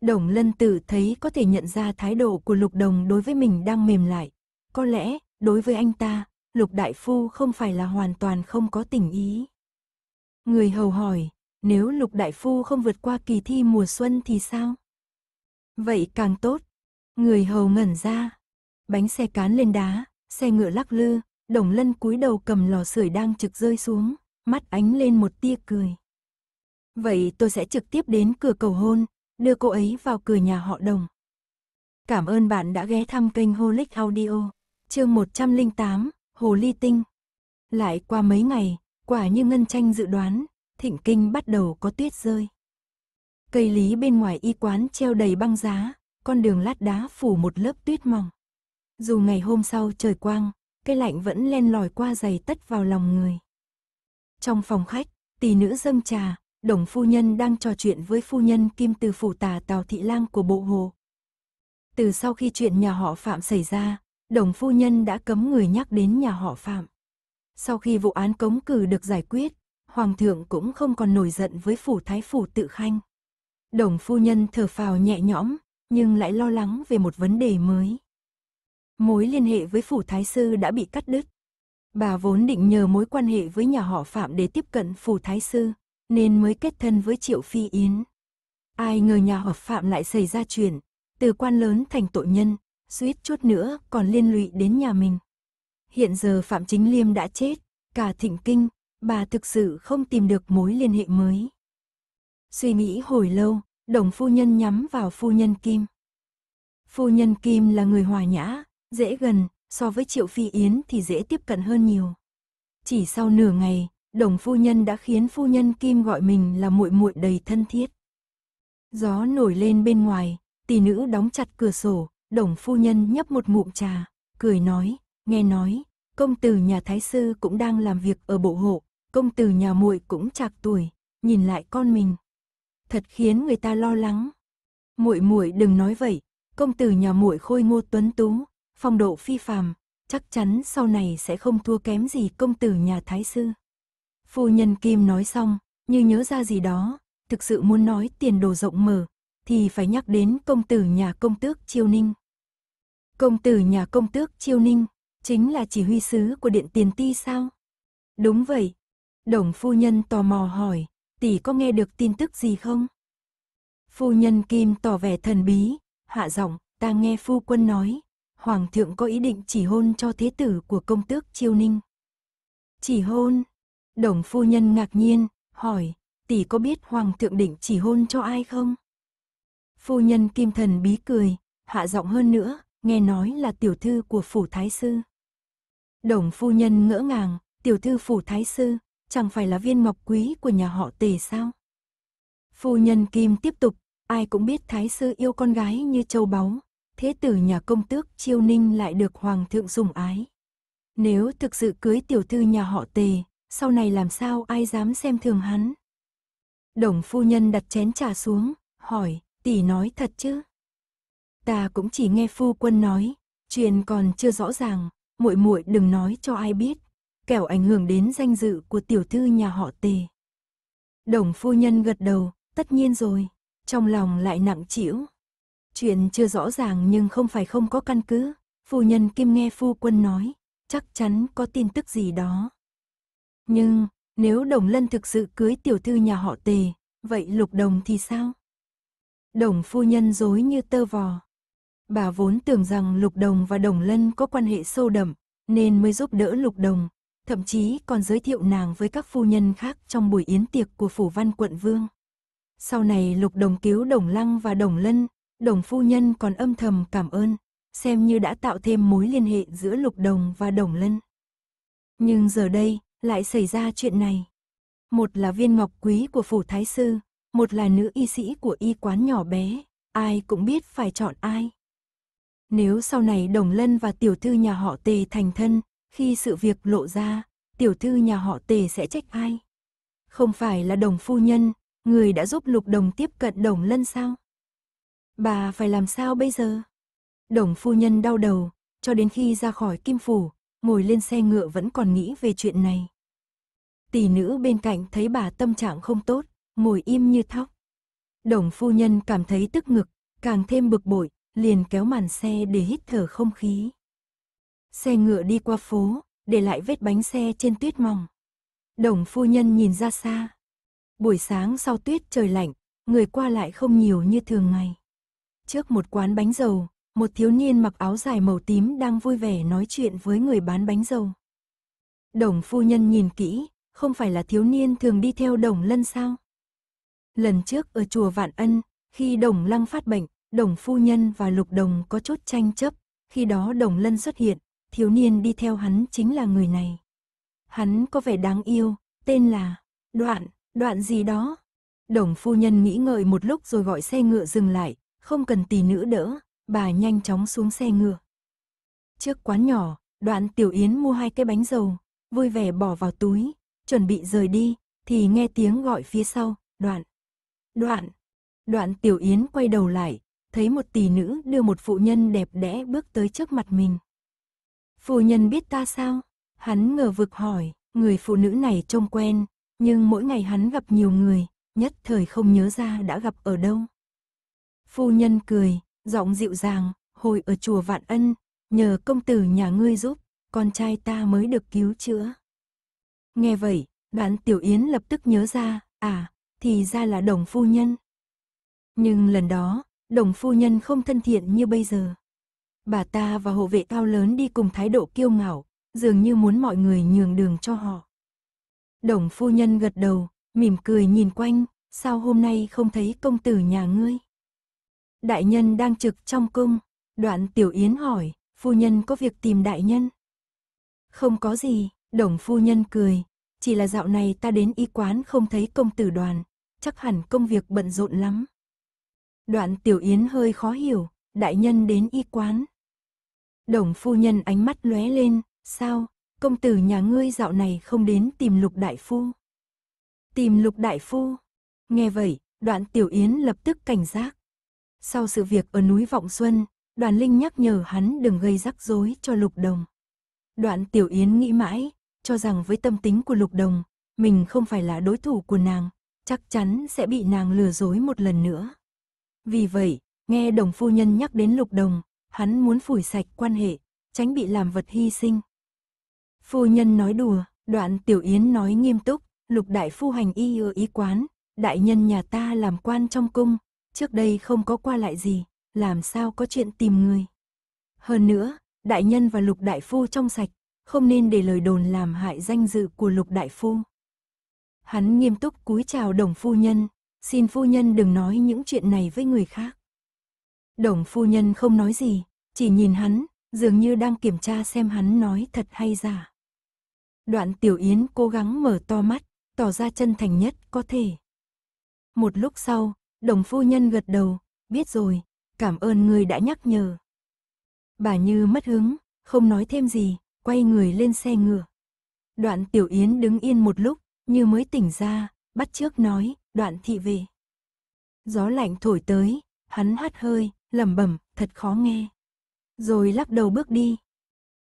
Đồng lân tử thấy có thể nhận ra thái độ của Lục Đồng đối với mình đang mềm lại. Có lẽ, đối với anh ta, Lục Đại Phu không phải là hoàn toàn không có tình ý. Người hầu hỏi, nếu Lục Đại Phu không vượt qua kỳ thi mùa xuân thì sao? Vậy càng tốt. Người hầu ngẩn ra. Bánh xe cán lên đá, xe ngựa lắc lư, đồng lân cúi đầu cầm lò sưởi đang trực rơi xuống, mắt ánh lên một tia cười. Vậy tôi sẽ trực tiếp đến cửa cầu hôn, đưa cô ấy vào cửa nhà họ đồng. Cảm ơn bạn đã ghé thăm kênh Holic Audio, chương 108, Hồ Ly Tinh. Lại qua mấy ngày, quả như Ngân Tranh dự đoán, thịnh kinh bắt đầu có tuyết rơi. Cây lý bên ngoài y quán treo đầy băng giá, con đường lát đá phủ một lớp tuyết mỏng. Dù ngày hôm sau trời quang, cái lạnh vẫn len lỏi qua giày tất vào lòng người. Trong phòng khách, tỷ nữ dâng trà, đồng phu nhân đang trò chuyện với phu nhân kim từ phủ tà Tào Thị Lang của bộ hồ. Từ sau khi chuyện nhà họ Phạm xảy ra, đồng phu nhân đã cấm người nhắc đến nhà họ Phạm. Sau khi vụ án cống cử được giải quyết, Hoàng thượng cũng không còn nổi giận với phủ thái phủ tự khanh. Đồng phu nhân thở phào nhẹ nhõm, nhưng lại lo lắng về một vấn đề mới mối liên hệ với phủ thái sư đã bị cắt đứt. Bà vốn định nhờ mối quan hệ với nhà họ Phạm để tiếp cận phủ thái sư, nên mới kết thân với Triệu Phi Yến. Ai ngờ nhà họ Phạm lại xảy ra chuyện, từ quan lớn thành tội nhân, suýt chút nữa còn liên lụy đến nhà mình. Hiện giờ Phạm Chính Liêm đã chết, cả thịnh kinh, bà thực sự không tìm được mối liên hệ mới. Suy nghĩ hồi lâu, đồng phu nhân nhắm vào phu nhân Kim. Phu nhân Kim là người hòa nhã, dễ gần, so với Triệu Phi Yến thì dễ tiếp cận hơn nhiều. Chỉ sau nửa ngày, đồng phu nhân đã khiến phu nhân Kim gọi mình là muội muội đầy thân thiết. Gió nổi lên bên ngoài, tỷ nữ đóng chặt cửa sổ, đồng phu nhân nhấp một ngụm trà, cười nói, nghe nói, công tử nhà thái sư cũng đang làm việc ở bộ hộ, công tử nhà muội cũng chạc tuổi, nhìn lại con mình. Thật khiến người ta lo lắng. Muội muội đừng nói vậy, công tử nhà muội khôi ngô tuấn tú, phong độ phi phàm, chắc chắn sau này sẽ không thua kém gì công tử nhà thái sư. Phu nhân Kim nói xong, như nhớ ra gì đó, thực sự muốn nói tiền đồ rộng mở, thì phải nhắc đến công tử nhà công tước Chiêu Ninh. Công tử nhà công tước Chiêu Ninh, chính là chỉ huy sứ của điện tiền ti sao? Đúng vậy. Đồng phu nhân tò mò hỏi, tỷ có nghe được tin tức gì không? Phu nhân Kim tỏ vẻ thần bí, hạ giọng, ta nghe phu quân nói, Hoàng thượng có ý định chỉ hôn cho thế tử của công tước Chiêu Ninh. Chỉ hôn? Đồng phu nhân ngạc nhiên, hỏi, tỷ có biết Hoàng thượng định chỉ hôn cho ai không? Phu nhân Kim Thần bí cười, hạ giọng hơn nữa, nghe nói là tiểu thư của phủ thái sư. Đồng phu nhân ngỡ ngàng, tiểu thư phủ thái sư, chẳng phải là viên ngọc quý của nhà họ tề sao? Phu nhân Kim tiếp tục, ai cũng biết thái sư yêu con gái như châu báu, thế tử nhà công tước Chiêu Ninh lại được hoàng thượng sủng ái. Nếu thực sự cưới tiểu thư nhà họ Tề, sau này làm sao ai dám xem thường hắn. Đồng phu nhân đặt chén trà xuống, hỏi, tỷ nói thật chứ? Ta cũng chỉ nghe phu quân nói, chuyện còn chưa rõ ràng, muội muội đừng nói cho ai biết, kẻo ảnh hưởng đến danh dự của tiểu thư nhà họ Tề. Đồng phu nhân gật đầu, tất nhiên rồi, trong lòng lại nặng trĩu. Chuyện chưa rõ ràng nhưng không phải không có căn cứ, phu nhân Kim nghe phu quân nói, chắc chắn có tin tức gì đó. Nhưng, nếu Đồng Lân thực sự cưới tiểu thư nhà họ Tề, vậy Lục Đồng thì sao? Đồng phu nhân dối như tơ vò. Bà vốn tưởng rằng Lục Đồng và Đồng Lân có quan hệ sâu đậm, nên mới giúp đỡ Lục Đồng, thậm chí còn giới thiệu nàng với các phu nhân khác trong buổi yến tiệc của phủ văn quận vương. Sau này Lục Đồng cứu Đồng Lăng và Đồng Lân, đồng phu nhân còn âm thầm cảm ơn, xem như đã tạo thêm mối liên hệ giữa lục đồng và đồng lân. Nhưng giờ đây, lại xảy ra chuyện này. Một là viên ngọc quý của phủ thái sư, một là nữ y sĩ của y quán nhỏ bé, ai cũng biết phải chọn ai. Nếu sau này Đồng Lân và tiểu thư nhà họ Tề thành thân, khi sự việc lộ ra, tiểu thư nhà họ Tề sẽ trách ai? Không phải là Đồng phu nhân, người đã giúp Lục Đồng tiếp cận Đồng Lân sao? Bà phải làm sao bây giờ? Đồng phu nhân đau đầu, cho đến khi ra khỏi kim phủ, ngồi lên xe ngựa vẫn còn nghĩ về chuyện này. Tỷ nữ bên cạnh thấy bà tâm trạng không tốt, ngồi im như thóc. Đồng phu nhân cảm thấy tức ngực, càng thêm bực bội, liền kéo màn xe để hít thở không khí. Xe ngựa đi qua phố, để lại vết bánh xe trên tuyết mỏng. Đồng phu nhân nhìn ra xa. Buổi sáng sau tuyết trời lạnh, người qua lại không nhiều như thường ngày. Trước một quán bánh dầu, một thiếu niên mặc áo dài màu tím đang vui vẻ nói chuyện với người bán bánh dầu. Đồng phu nhân nhìn kỹ, không phải là thiếu niên thường đi theo đồng lân sao? Lần trước ở chùa Vạn Ân, khi đồng lăng phát bệnh, đồng phu nhân và lục đồng có chốt tranh chấp, khi đó đồng lân xuất hiện, thiếu niên đi theo hắn chính là người này. Hắn có vẻ đáng yêu, tên là Đoạn, Đoạn gì đó. Đồng phu nhân nghĩ ngợi một lúc rồi gọi xe ngựa dừng lại, không cần tỷ nữ đỡ, bà nhanh chóng xuống xe ngựa. Trước quán nhỏ, đoạn Tiểu Yến mua hai cái bánh dầu, vui vẻ bỏ vào túi, chuẩn bị rời đi, thì nghe tiếng gọi phía sau, đoạn. Đoạn. Đoạn Tiểu Yến quay đầu lại, thấy một tỷ nữ đưa một phụ nhân đẹp đẽ bước tới trước mặt mình. Phụ nhân biết ta sao? Hắn ngờ vực hỏi, người phụ nữ này trông quen, nhưng mỗi ngày hắn gặp nhiều người, nhất thời không nhớ ra đã gặp ở đâu. Phu nhân cười, giọng dịu dàng, hồi ở chùa Vạn Ân, nhờ công tử nhà ngươi giúp, con trai ta mới được cứu chữa. Nghe vậy, đoạn tiểu yến lập tức nhớ ra, à, thì ra là đồng phu nhân. Nhưng lần đó, đồng phu nhân không thân thiện như bây giờ. Bà ta và hộ vệ cao lớn đi cùng thái độ kiêu ngạo, dường như muốn mọi người nhường đường cho họ. Đồng phu nhân gật đầu, mỉm cười nhìn quanh, sao hôm nay không thấy công tử nhà ngươi? Đại nhân đang trực trong cung. Đoạn tiểu yến hỏi, phu nhân có việc tìm đại nhân? Không có gì, đồng phu nhân cười. Chỉ là dạo này ta đến y quán không thấy công tử đoàn, chắc hẳn công việc bận rộn lắm. Đoạn tiểu yến hơi khó hiểu, đại nhân đến y quán. Đồng phu nhân ánh mắt lóe lên, sao, công tử nhà ngươi dạo này không đến tìm lục đại phu. Tìm lục đại phu. Nghe vậy, đoạn tiểu yến lập tức cảnh giác. Sau sự việc ở núi Vọng Xuân, đoàn linh nhắc nhở hắn đừng gây rắc rối cho Lục Đồng. Đoạn Tiểu Yến nghĩ mãi, cho rằng với tâm tính của Lục Đồng, mình không phải là đối thủ của nàng, chắc chắn sẽ bị nàng lừa dối một lần nữa. Vì vậy, nghe đồng phu nhân nhắc đến Lục Đồng, hắn muốn phủi sạch quan hệ, tránh bị làm vật hy sinh. Phu nhân nói đùa, đoạn Tiểu Yến nói nghiêm túc, Lục Đại Phu hành y ở ý quán, đại nhân nhà ta làm quan trong cung, Trước đây không có qua lại gì, làm sao có chuyện tìm người. Hơn nữa, đại nhân và lục đại phu trong sạch, không nên để lời đồn làm hại danh dự của lục đại phu. Hắn nghiêm túc cúi chào đồng phu nhân, xin phu nhân đừng nói những chuyện này với người khác. Đồng phu nhân không nói gì, chỉ nhìn hắn, dường như đang kiểm tra xem hắn nói thật hay giả. Đoạn tiểu yến cố gắng mở to mắt, tỏ ra chân thành nhất có thể. Một lúc sau, Đồng phu nhân gật đầu, biết rồi, cảm ơn người đã nhắc nhở. Bà Như mất hứng, không nói thêm gì, quay người lên xe ngựa. Đoạn Tiểu Yến đứng yên một lúc, như mới tỉnh ra, bắt trước nói, đoạn thị về. Gió lạnh thổi tới, hắn hát hơi, lẩm bẩm, thật khó nghe. Rồi lắc đầu bước đi.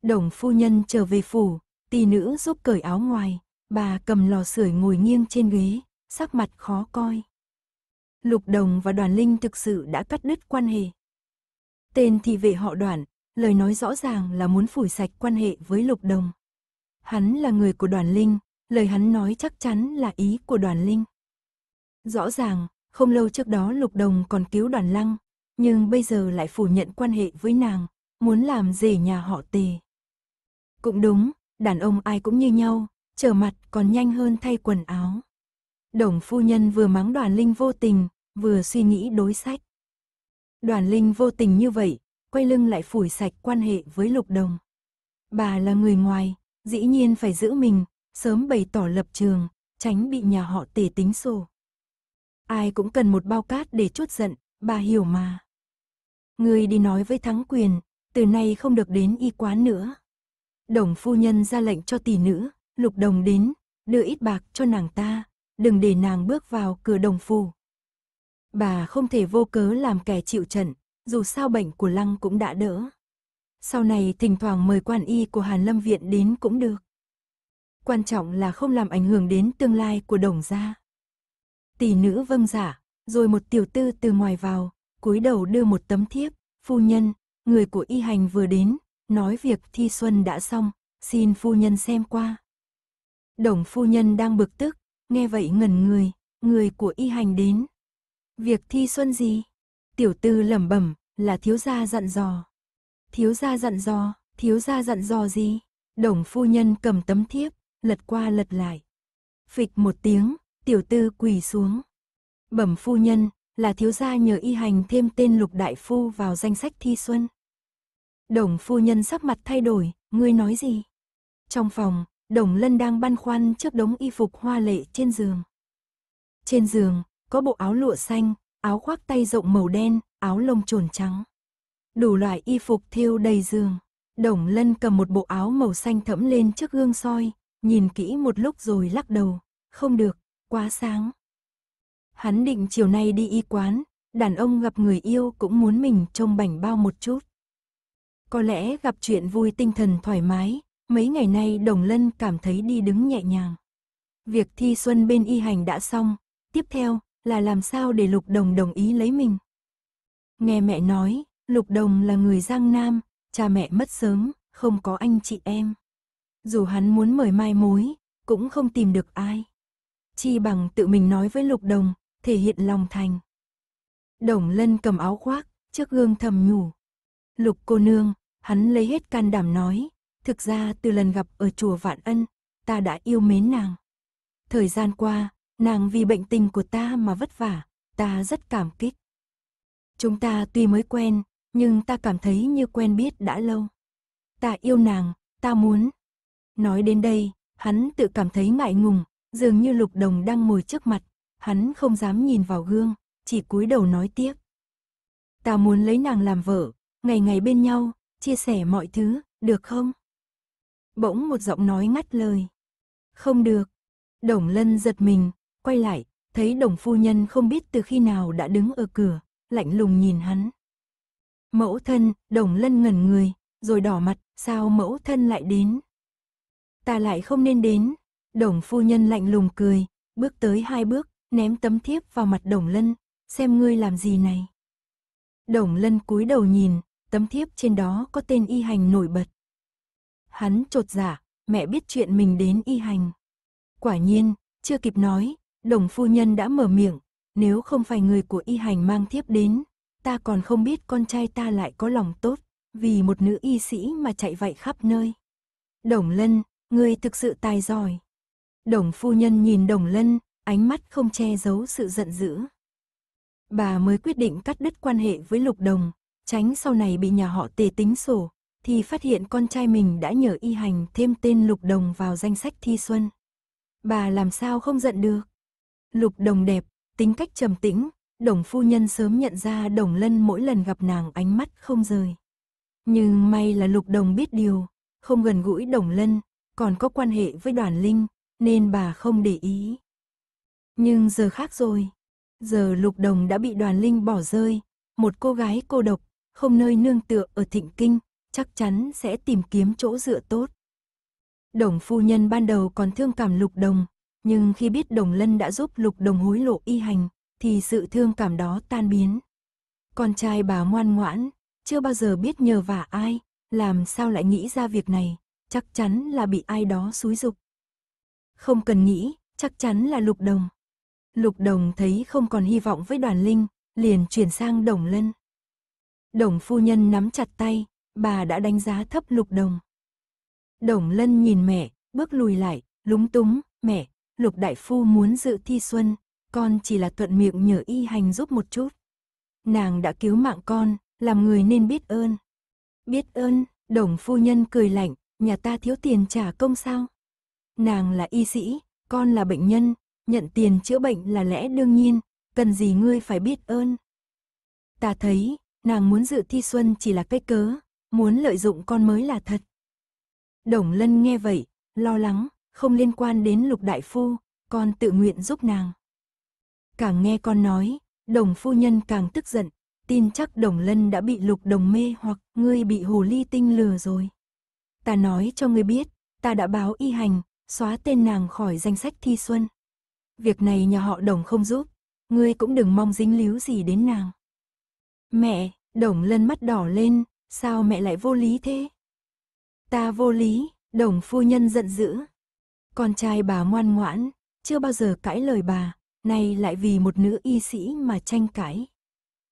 Đồng phu nhân trở về phủ, tỳ nữ giúp cởi áo ngoài, bà cầm lò sưởi ngồi nghiêng trên ghế, sắc mặt khó coi. Lục Đồng và Đoàn Linh thực sự đã cắt đứt quan hệ. Tên thì vệ họ Đoàn, lời nói rõ ràng là muốn phủi sạch quan hệ với Lục Đồng. Hắn là người của Đoàn Linh, lời hắn nói chắc chắn là ý của Đoàn Linh. Rõ ràng, không lâu trước đó Lục Đồng còn cứu Đoàn Lăng, nhưng bây giờ lại phủ nhận quan hệ với nàng, muốn làm rể nhà họ Tề. Cũng đúng, đàn ông ai cũng như nhau, trở mặt còn nhanh hơn thay quần áo. Đồng phu nhân vừa mắng đoàn linh vô tình, vừa suy nghĩ đối sách. Đoàn linh vô tình như vậy, quay lưng lại phủi sạch quan hệ với lục đồng. Bà là người ngoài, dĩ nhiên phải giữ mình, sớm bày tỏ lập trường, tránh bị nhà họ tề tính sổ. Ai cũng cần một bao cát để chốt giận, bà hiểu mà. Người đi nói với thắng quyền, từ nay không được đến y quán nữa. Đồng phu nhân ra lệnh cho tỷ nữ, lục đồng đến, đưa ít bạc cho nàng ta, đừng để nàng bước vào cửa đồng phủ. Bà không thể vô cớ làm kẻ chịu trận, dù sao bệnh của Lăng cũng đã đỡ. Sau này thỉnh thoảng mời quan y của Hàn Lâm Viện đến cũng được. Quan trọng là không làm ảnh hưởng đến tương lai của đồng gia. Tỷ nữ vâng giả, dạ, rồi một tiểu tư từ ngoài vào, cúi đầu đưa một tấm thiếp, phu nhân, người của y hành vừa đến, nói việc thi xuân đã xong, xin phu nhân xem qua. Đồng phu nhân đang bực tức, nghe vậy ngẩn người, người của y hành đến. Việc thi xuân gì? Tiểu tư lẩm bẩm, là thiếu gia dặn dò. Thiếu gia dặn dò, thiếu gia dặn dò gì? Đồng phu nhân cầm tấm thiếp, lật qua lật lại. Phịch một tiếng, tiểu tư quỳ xuống. Bẩm phu nhân, là thiếu gia nhờ y hành thêm tên lục đại phu vào danh sách thi xuân. Đồng phu nhân sắc mặt thay đổi, ngươi nói gì? Trong phòng, Đồng Lân đang băn khoăn trước đống y phục hoa lệ trên giường. Trên giường, có bộ áo lụa xanh, áo khoác tay rộng màu đen, áo lông trồn trắng. Đủ loại y phục thiêu đầy giường. Đồng Lân cầm một bộ áo màu xanh thẫm lên trước gương soi, nhìn kỹ một lúc rồi lắc đầu. Không được, quá sáng. Hắn định chiều nay đi y quán, đàn ông gặp người yêu cũng muốn mình trông bảnh bao một chút. Có lẽ gặp chuyện vui tinh thần thoải mái, Mấy ngày nay Đồng Lân cảm thấy đi đứng nhẹ nhàng. Việc thi xuân bên y hành đã xong, tiếp theo là làm sao để Lục Đồng đồng ý lấy mình. Nghe mẹ nói, Lục Đồng là người Giang Nam, cha mẹ mất sớm, không có anh chị em. Dù hắn muốn mời mai mối, cũng không tìm được ai. Chi bằng tự mình nói với Lục Đồng, thể hiện lòng thành. Đồng Lân cầm áo khoác, trước gương thầm nhủ. Lục cô nương, hắn lấy hết can đảm nói, Thực ra từ lần gặp ở chùa Vạn Ân, ta đã yêu mến nàng. Thời gian qua, nàng vì bệnh tình của ta mà vất vả, ta rất cảm kích. Chúng ta tuy mới quen, nhưng ta cảm thấy như quen biết đã lâu. Ta yêu nàng, ta muốn. Nói đến đây, hắn tự cảm thấy ngại ngùng, dường như lục đồng đang ngồi trước mặt, hắn không dám nhìn vào gương, chỉ cúi đầu nói tiếp. Ta muốn lấy nàng làm vợ, ngày ngày bên nhau, chia sẻ mọi thứ, được không? Bỗng một giọng nói ngắt lời. Không được. Đồng lân giật mình, quay lại, thấy đồng phu nhân không biết từ khi nào đã đứng ở cửa, lạnh lùng nhìn hắn. Mẫu thân, đồng lân ngẩn người, rồi đỏ mặt, sao mẫu thân lại đến? Ta lại không nên đến. Đồng phu nhân lạnh lùng cười, bước tới hai bước, ném tấm thiếp vào mặt đồng lân, xem ngươi làm gì này. Đồng lân cúi đầu nhìn, tấm thiếp trên đó có tên y hành nổi bật. Hắn trột giả, dạ, mẹ biết chuyện mình đến y hành. Quả nhiên, chưa kịp nói, đồng phu nhân đã mở miệng, nếu không phải người của y hành mang thiếp đến, ta còn không biết con trai ta lại có lòng tốt, vì một nữ y sĩ mà chạy vậy khắp nơi. Đồng lân, người thực sự tài giỏi. Đồng phu nhân nhìn đồng lân, ánh mắt không che giấu sự giận dữ. Bà mới quyết định cắt đứt quan hệ với lục đồng, tránh sau này bị nhà họ tề tính sổ, thì phát hiện con trai mình đã nhờ y hành thêm tên Lục Đồng vào danh sách thi xuân. Bà làm sao không giận được. Lục Đồng đẹp, tính cách trầm tĩnh, đồng phu nhân sớm nhận ra đồng lân mỗi lần gặp nàng ánh mắt không rời. Nhưng may là Lục Đồng biết điều, không gần gũi đồng lân, còn có quan hệ với đoàn linh, nên bà không để ý. Nhưng giờ khác rồi, giờ Lục Đồng đã bị đoàn linh bỏ rơi, một cô gái cô độc, không nơi nương tựa ở thịnh kinh, chắc chắn sẽ tìm kiếm chỗ dựa tốt. Đồng phu nhân ban đầu còn thương cảm lục đồng, nhưng khi biết đồng lân đã giúp lục đồng hối lộ y hành, thì sự thương cảm đó tan biến. Con trai bà ngoan ngoãn, chưa bao giờ biết nhờ vả ai, làm sao lại nghĩ ra việc này, chắc chắn là bị ai đó xúi dục. Không cần nghĩ, chắc chắn là lục đồng. Lục đồng thấy không còn hy vọng với đoàn linh, liền chuyển sang đồng lân. Đồng phu nhân nắm chặt tay, bà đã đánh giá thấp lục đồng. Đồng lân nhìn mẹ, bước lùi lại, lúng túng, mẹ, lục đại phu muốn dự thi xuân, con chỉ là thuận miệng nhờ y hành giúp một chút. Nàng đã cứu mạng con, làm người nên biết ơn. Biết ơn, đồng phu nhân cười lạnh, nhà ta thiếu tiền trả công sao? Nàng là y sĩ, con là bệnh nhân, nhận tiền chữa bệnh là lẽ đương nhiên, cần gì ngươi phải biết ơn. Ta thấy, nàng muốn dự thi xuân chỉ là cái cớ, muốn lợi dụng con mới là thật. Đồng Lân nghe vậy, lo lắng, không liên quan đến Lục Đại Phu, con tự nguyện giúp nàng. Càng nghe con nói, đồng phu nhân càng tức giận, tin chắc đồng lân đã bị lục đồng mê hoặc ngươi bị hồ ly tinh lừa rồi. Ta nói cho ngươi biết, ta đã báo y hành, xóa tên nàng khỏi danh sách thi xuân. Việc này nhà họ đồng không giúp, ngươi cũng đừng mong dính líu gì đến nàng. Mẹ, đồng lân mắt đỏ lên, Sao mẹ lại vô lý thế? Ta vô lý, đồng phu nhân giận dữ. Con trai bà ngoan ngoãn, chưa bao giờ cãi lời bà, nay lại vì một nữ y sĩ mà tranh cãi.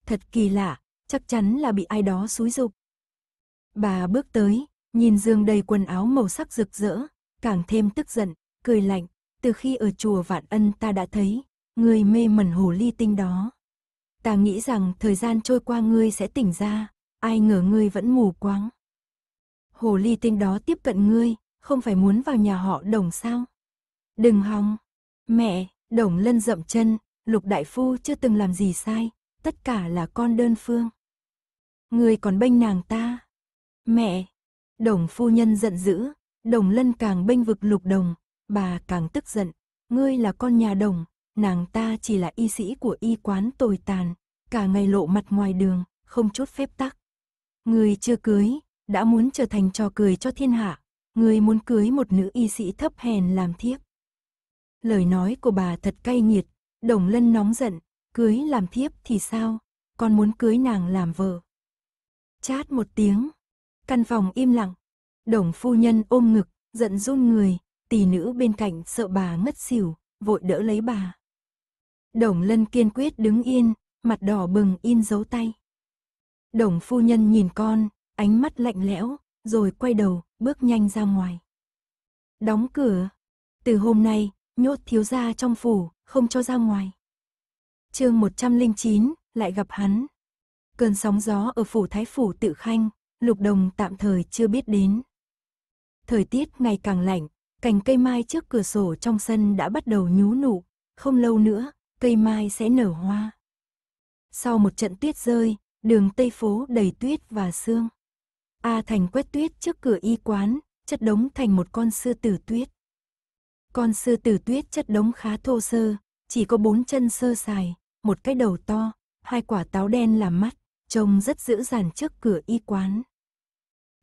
Thật kỳ lạ, chắc chắn là bị ai đó xúi dục. Bà bước tới, nhìn giường đầy quần áo màu sắc rực rỡ, càng thêm tức giận, cười lạnh, từ khi ở chùa Vạn Ân ta đã thấy, người mê mẩn hồ ly tinh đó. Ta nghĩ rằng thời gian trôi qua ngươi sẽ tỉnh ra, ai ngờ ngươi vẫn mù quáng. Hồ ly tinh đó tiếp cận ngươi, không phải muốn vào nhà họ đồng sao? Đừng hòng. Mẹ, đồng lân dậm chân, lục đại phu chưa từng làm gì sai, tất cả là con đơn phương. Ngươi còn bênh nàng ta. Mẹ, đồng phu nhân giận dữ, đồng lân càng bênh vực lục đồng, bà càng tức giận. Ngươi là con nhà đồng, nàng ta chỉ là y sĩ của y quán tồi tàn, cả ngày lộ mặt ngoài đường, không chút phép tắc. Người chưa cưới, đã muốn trở thành trò cười cho thiên hạ. Người muốn cưới một nữ y sĩ thấp hèn làm thiếp. Lời nói của bà thật cay nghiệt, đồng lân nóng giận, cưới làm thiếp thì sao, con muốn cưới nàng làm vợ. Chát một tiếng, căn phòng im lặng, đồng phu nhân ôm ngực, giận run người, tỷ nữ bên cạnh sợ bà ngất xỉu, vội đỡ lấy bà. Đồng lân kiên quyết đứng yên, mặt đỏ bừng in dấu tay. Đồng phu nhân nhìn con, ánh mắt lạnh lẽo, rồi quay đầu, bước nhanh ra ngoài. Đóng cửa. Từ hôm nay, nhốt thiếu gia trong phủ, không cho ra ngoài. chương 109, lại gặp hắn. Cơn sóng gió ở phủ Thái Phủ tự khanh, lục đồng tạm thời chưa biết đến. Thời tiết ngày càng lạnh, cành cây mai trước cửa sổ trong sân đã bắt đầu nhú nụ, không lâu nữa, cây mai sẽ nở hoa. Sau một trận tuyết rơi, đường Tây phố đầy tuyết và sương. A Thành quét tuyết trước cửa y quán, chất đống thành một con sư tử tuyết. Con sư tử tuyết chất đống khá thô sơ, chỉ có bốn chân sơ sài, một cái đầu to, hai quả táo đen làm mắt, trông rất dữ dằn trước cửa y quán.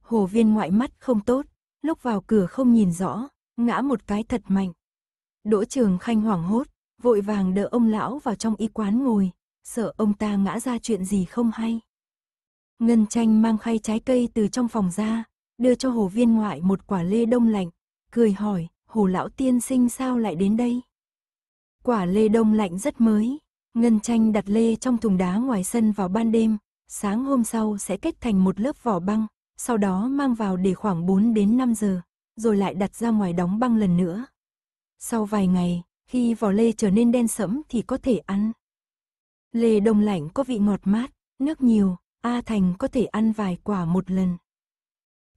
Hồ viên ngoại mắt không tốt, lúc vào cửa không nhìn rõ, ngã một cái thật mạnh. Đỗ trường khanh hoảng hốt, vội vàng đỡ ông lão vào trong y quán ngồi, sợ ông ta ngã ra chuyện gì không hay. Ngân tranh mang khay trái cây từ trong phòng ra, đưa cho hồ viên ngoại một quả lê đông lạnh, cười hỏi, hồ lão tiên sinh sao lại đến đây? Quả lê đông lạnh rất mới, Ngân tranh đặt lê trong thùng đá ngoài sân vào ban đêm, sáng hôm sau sẽ kết thành một lớp vỏ băng, sau đó mang vào để khoảng 4 đến 5 giờ, rồi lại đặt ra ngoài đóng băng lần nữa. Sau vài ngày, khi vỏ lê trở nên đen sẫm thì có thể ăn. Lề đồng lạnh có vị ngọt mát, nước nhiều, A Thành có thể ăn vài quả một lần.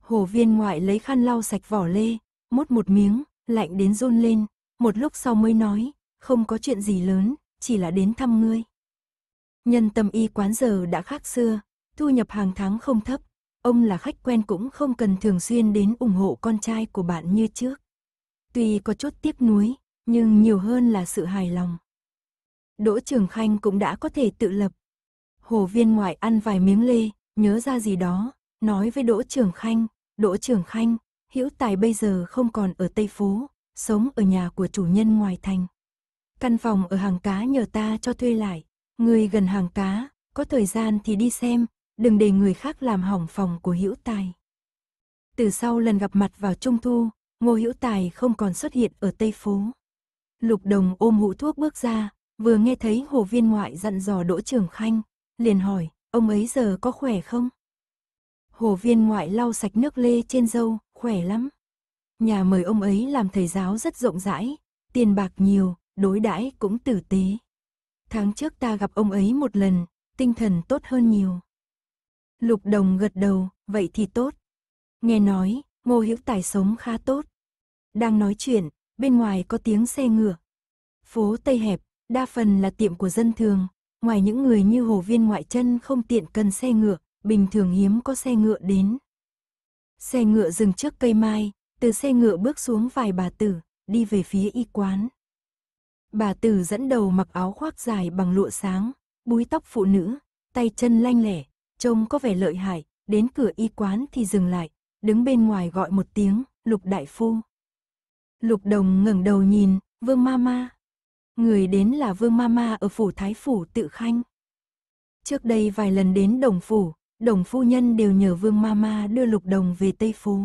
Hồ viên ngoại lấy khăn lau sạch vỏ lê, mốt một miếng, lạnh đến run lên, một lúc sau mới nói, không có chuyện gì lớn, chỉ là đến thăm ngươi. Nhân tâm y quán giờ đã khác xưa, thu nhập hàng tháng không thấp, ông là khách quen cũng không cần thường xuyên đến ủng hộ con trai của bạn như trước. Tuy có chút tiếc nuối, nhưng nhiều hơn là sự hài lòng. Đỗ Trường Khanh cũng đã có thể tự lập. Hồ viên ngoại ăn vài miếng lê, nhớ ra gì đó, nói với Đỗ Trường Khanh, Đỗ Trường Khanh, hữu tài bây giờ không còn ở Tây Phố, sống ở nhà của chủ nhân ngoài thành. Căn phòng ở hàng cá nhờ ta cho thuê lại, người gần hàng cá, có thời gian thì đi xem, đừng để người khác làm hỏng phòng của hữu tài. Từ sau lần gặp mặt vào Trung Thu, Ngô Hữu Tài không còn xuất hiện ở Tây Phố. Lục Đồng ôm hũ thuốc bước ra, Vừa nghe thấy hồ viên ngoại dặn dò Đỗ Trường Khanh, liền hỏi, ông ấy giờ có khỏe không? Hồ viên ngoại lau sạch nước lê trên dâu, khỏe lắm. Nhà mời ông ấy làm thầy giáo rất rộng rãi, tiền bạc nhiều, đối đãi cũng tử tế. Tháng trước ta gặp ông ấy một lần, tinh thần tốt hơn nhiều. Lục đồng gật đầu, vậy thì tốt. Nghe nói, ngô hữu tài sống khá tốt. Đang nói chuyện, bên ngoài có tiếng xe ngựa. Phố Tây Hẹp, đa phần là tiệm của dân thường, ngoài những người như hồ viên ngoại chân không tiện cần xe ngựa, bình thường hiếm có xe ngựa đến. Xe ngựa dừng trước cây mai, từ xe ngựa bước xuống vài bà tử, đi về phía y quán. Bà tử dẫn đầu mặc áo khoác dài bằng lụa sáng, búi tóc phụ nữ, tay chân lanh lẻ, trông có vẻ lợi hại, đến cửa y quán thì dừng lại, đứng bên ngoài gọi một tiếng, lục đại phu. Lục đồng ngẩng đầu nhìn, vương ma ma, người đến là Vương Mama ở phủ Thái Phủ tự khanh. Trước đây vài lần đến Đồng Phủ, Đồng Phu Nhân đều nhờ Vương Mama đưa Lục Đồng về Tây Phố.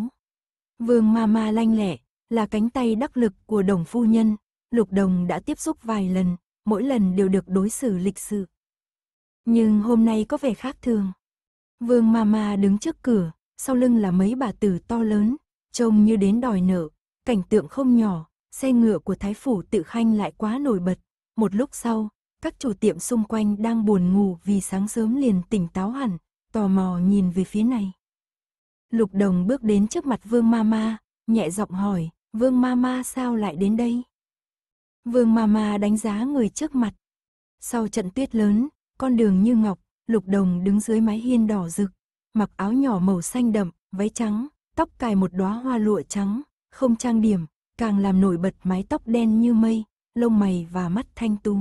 Vương Mama lanh lẹ, là cánh tay đắc lực của Đồng Phu Nhân, Lục Đồng đã tiếp xúc vài lần, mỗi lần đều được đối xử lịch sự. Nhưng hôm nay có vẻ khác thường. Vương Mama đứng trước cửa, sau lưng là mấy bà tử to lớn, trông như đến đòi nợ, cảnh tượng không nhỏ, xe ngựa của Thái Phủ tự khanh lại quá nổi bật. Một lúc sau, các chủ tiệm xung quanh đang buồn ngủ vì sáng sớm liền tỉnh táo hẳn, tò mò nhìn về phía này. Lục Đồng bước đến trước mặt Vương Mama, nhẹ giọng hỏi, Vương Mama sao lại đến đây? Vương Mama đánh giá người trước mặt. Sau trận tuyết lớn, con đường như ngọc, Lục Đồng đứng dưới mái hiên đỏ rực, mặc áo nhỏ màu xanh đậm, váy trắng, tóc cài một đóa hoa lụa trắng, không trang điểm, càng làm nổi bật mái tóc đen như mây, lông mày và mắt thanh tú.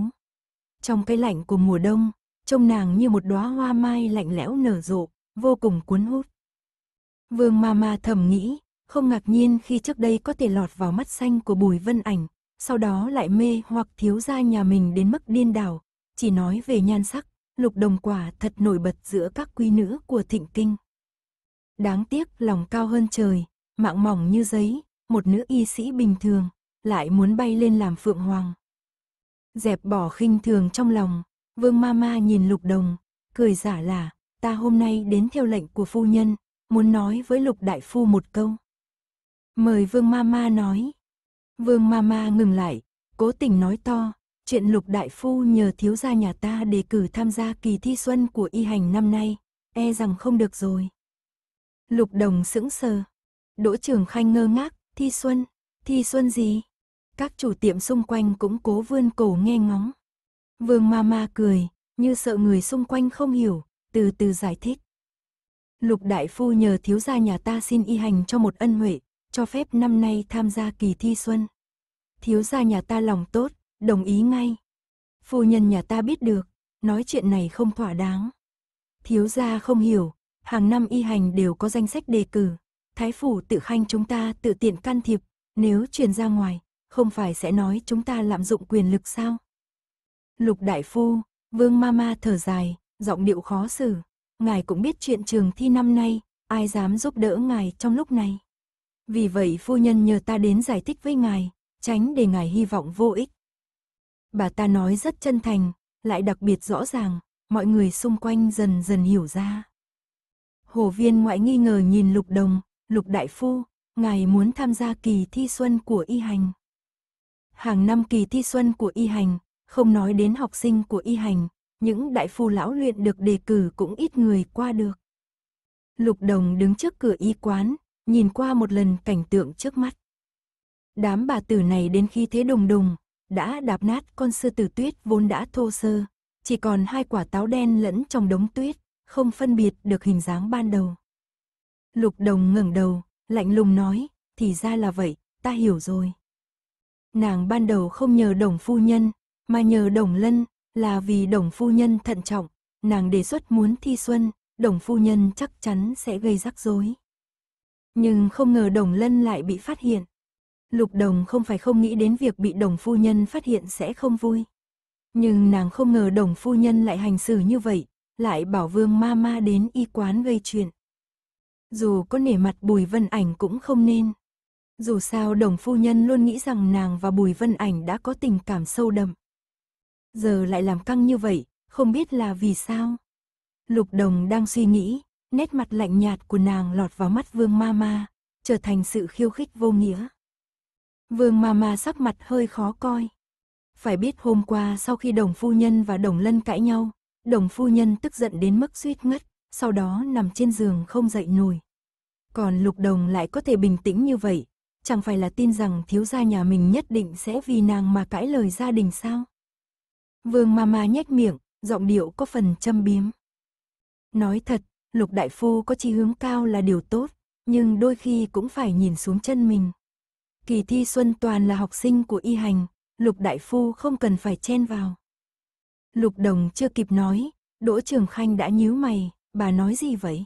Trong cái lạnh của mùa đông, trông nàng như một đóa hoa mai lạnh lẽo nở rộ, vô cùng cuốn hút. Vương ma ma thầm nghĩ, không ngạc nhiên khi trước đây có thể lọt vào mắt xanh của bùi vân ảnh, sau đó lại mê hoặc thiếu gia nhà mình đến mức điên đảo, chỉ nói về nhan sắc, lục đồng quả thật nổi bật giữa các quy nữ của thịnh kinh. Đáng tiếc lòng cao hơn trời, mạng mỏng như giấy, một nữ y sĩ bình thường, lại muốn bay lên làm phượng hoàng. Dẹp bỏ khinh thường trong lòng, vương ma ma nhìn lục đồng, cười giả là, ta hôm nay đến theo lệnh của phu nhân, muốn nói với lục đại phu một câu. Mời vương ma ma nói. Vương ma ma ngừng lại, cố tình nói to, chuyện lục đại phu nhờ thiếu gia nhà ta đề cử tham gia kỳ thi xuân của y hành năm nay, e rằng không được rồi. Lục đồng sững sờ. Đỗ Trường Khanh ngơ ngác, Thi Xuân, Thi Xuân gì? Các chủ tiệm xung quanh cũng cố vươn cổ nghe ngóng. Vương ma ma cười, như sợ người xung quanh không hiểu, từ từ giải thích. Lục Đại Phu nhờ thiếu gia nhà ta xin y hành cho một ân huệ, cho phép năm nay tham gia kỳ thi xuân. Thiếu gia nhà ta lòng tốt, đồng ý ngay. Phu nhân nhà ta biết được, nói chuyện này không thỏa đáng. Thiếu gia không hiểu, hàng năm y hành đều có danh sách đề cử, Thái phủ tự khanh chúng ta tự tiện can thiệp, nếu truyền ra ngoài, không phải sẽ nói chúng ta lạm dụng quyền lực sao? Lục đại phu, vương ma ma thở dài, giọng điệu khó xử. Ngài cũng biết chuyện trường thi năm nay, ai dám giúp đỡ ngài trong lúc này. Vì vậy phu nhân nhờ ta đến giải thích với ngài, tránh để ngài hy vọng vô ích. Bà ta nói rất chân thành, lại đặc biệt rõ ràng, mọi người xung quanh dần dần hiểu ra. Hồ viên ngoại nghi ngờ nhìn lục đồng, Lục Đại Phu, ngài muốn tham gia kỳ thi xuân của y hành. Hàng năm kỳ thi xuân của y hành, không nói đến học sinh của y hành, những đại phu lão luyện được đề cử cũng ít người qua được. Lục Đồng đứng trước cửa y quán, nhìn qua một lần cảnh tượng trước mắt. Đám bà tử này đến khi thế đùng đùng, đã đạp nát con sư tử tuyết vốn đã thô sơ, chỉ còn hai quả táo đen lẫn trong đống tuyết, không phân biệt được hình dáng ban đầu. Lục đồng ngẩng đầu, lạnh lùng nói, thì ra là vậy, ta hiểu rồi. Nàng ban đầu không nhờ đồng phu nhân, mà nhờ đồng lân, là vì đồng phu nhân thận trọng, nàng đề xuất muốn thi xuân, đồng phu nhân chắc chắn sẽ gây rắc rối. Nhưng không ngờ đồng lân lại bị phát hiện. Lục đồng không phải không nghĩ đến việc bị đồng phu nhân phát hiện sẽ không vui. Nhưng nàng không ngờ đồng phu nhân lại hành xử như vậy, lại bảo vương ma ma đến y quán gây chuyện dù có nể mặt Bùi Vân Ảnh cũng không nên. Dù sao đồng phu nhân luôn nghĩ rằng nàng và Bùi Vân Ảnh đã có tình cảm sâu đậm. Giờ lại làm căng như vậy, không biết là vì sao. Lục đồng đang suy nghĩ, nét mặt lạnh nhạt của nàng lọt vào mắt vương ma ma, trở thành sự khiêu khích vô nghĩa. Vương ma ma sắc mặt hơi khó coi. Phải biết hôm qua sau khi đồng phu nhân và đồng lân cãi nhau, đồng phu nhân tức giận đến mức suýt ngất sau đó nằm trên giường không dậy nổi. Còn Lục Đồng lại có thể bình tĩnh như vậy, chẳng phải là tin rằng thiếu gia nhà mình nhất định sẽ vì nàng mà cãi lời gia đình sao? Vương Mama nhếch miệng, giọng điệu có phần châm biếm. Nói thật, Lục Đại Phu có chí hướng cao là điều tốt, nhưng đôi khi cũng phải nhìn xuống chân mình. Kỳ thi xuân toàn là học sinh của y hành, Lục Đại Phu không cần phải chen vào. Lục Đồng chưa kịp nói, Đỗ Trường Khanh đã nhíu mày, Bà nói gì vậy?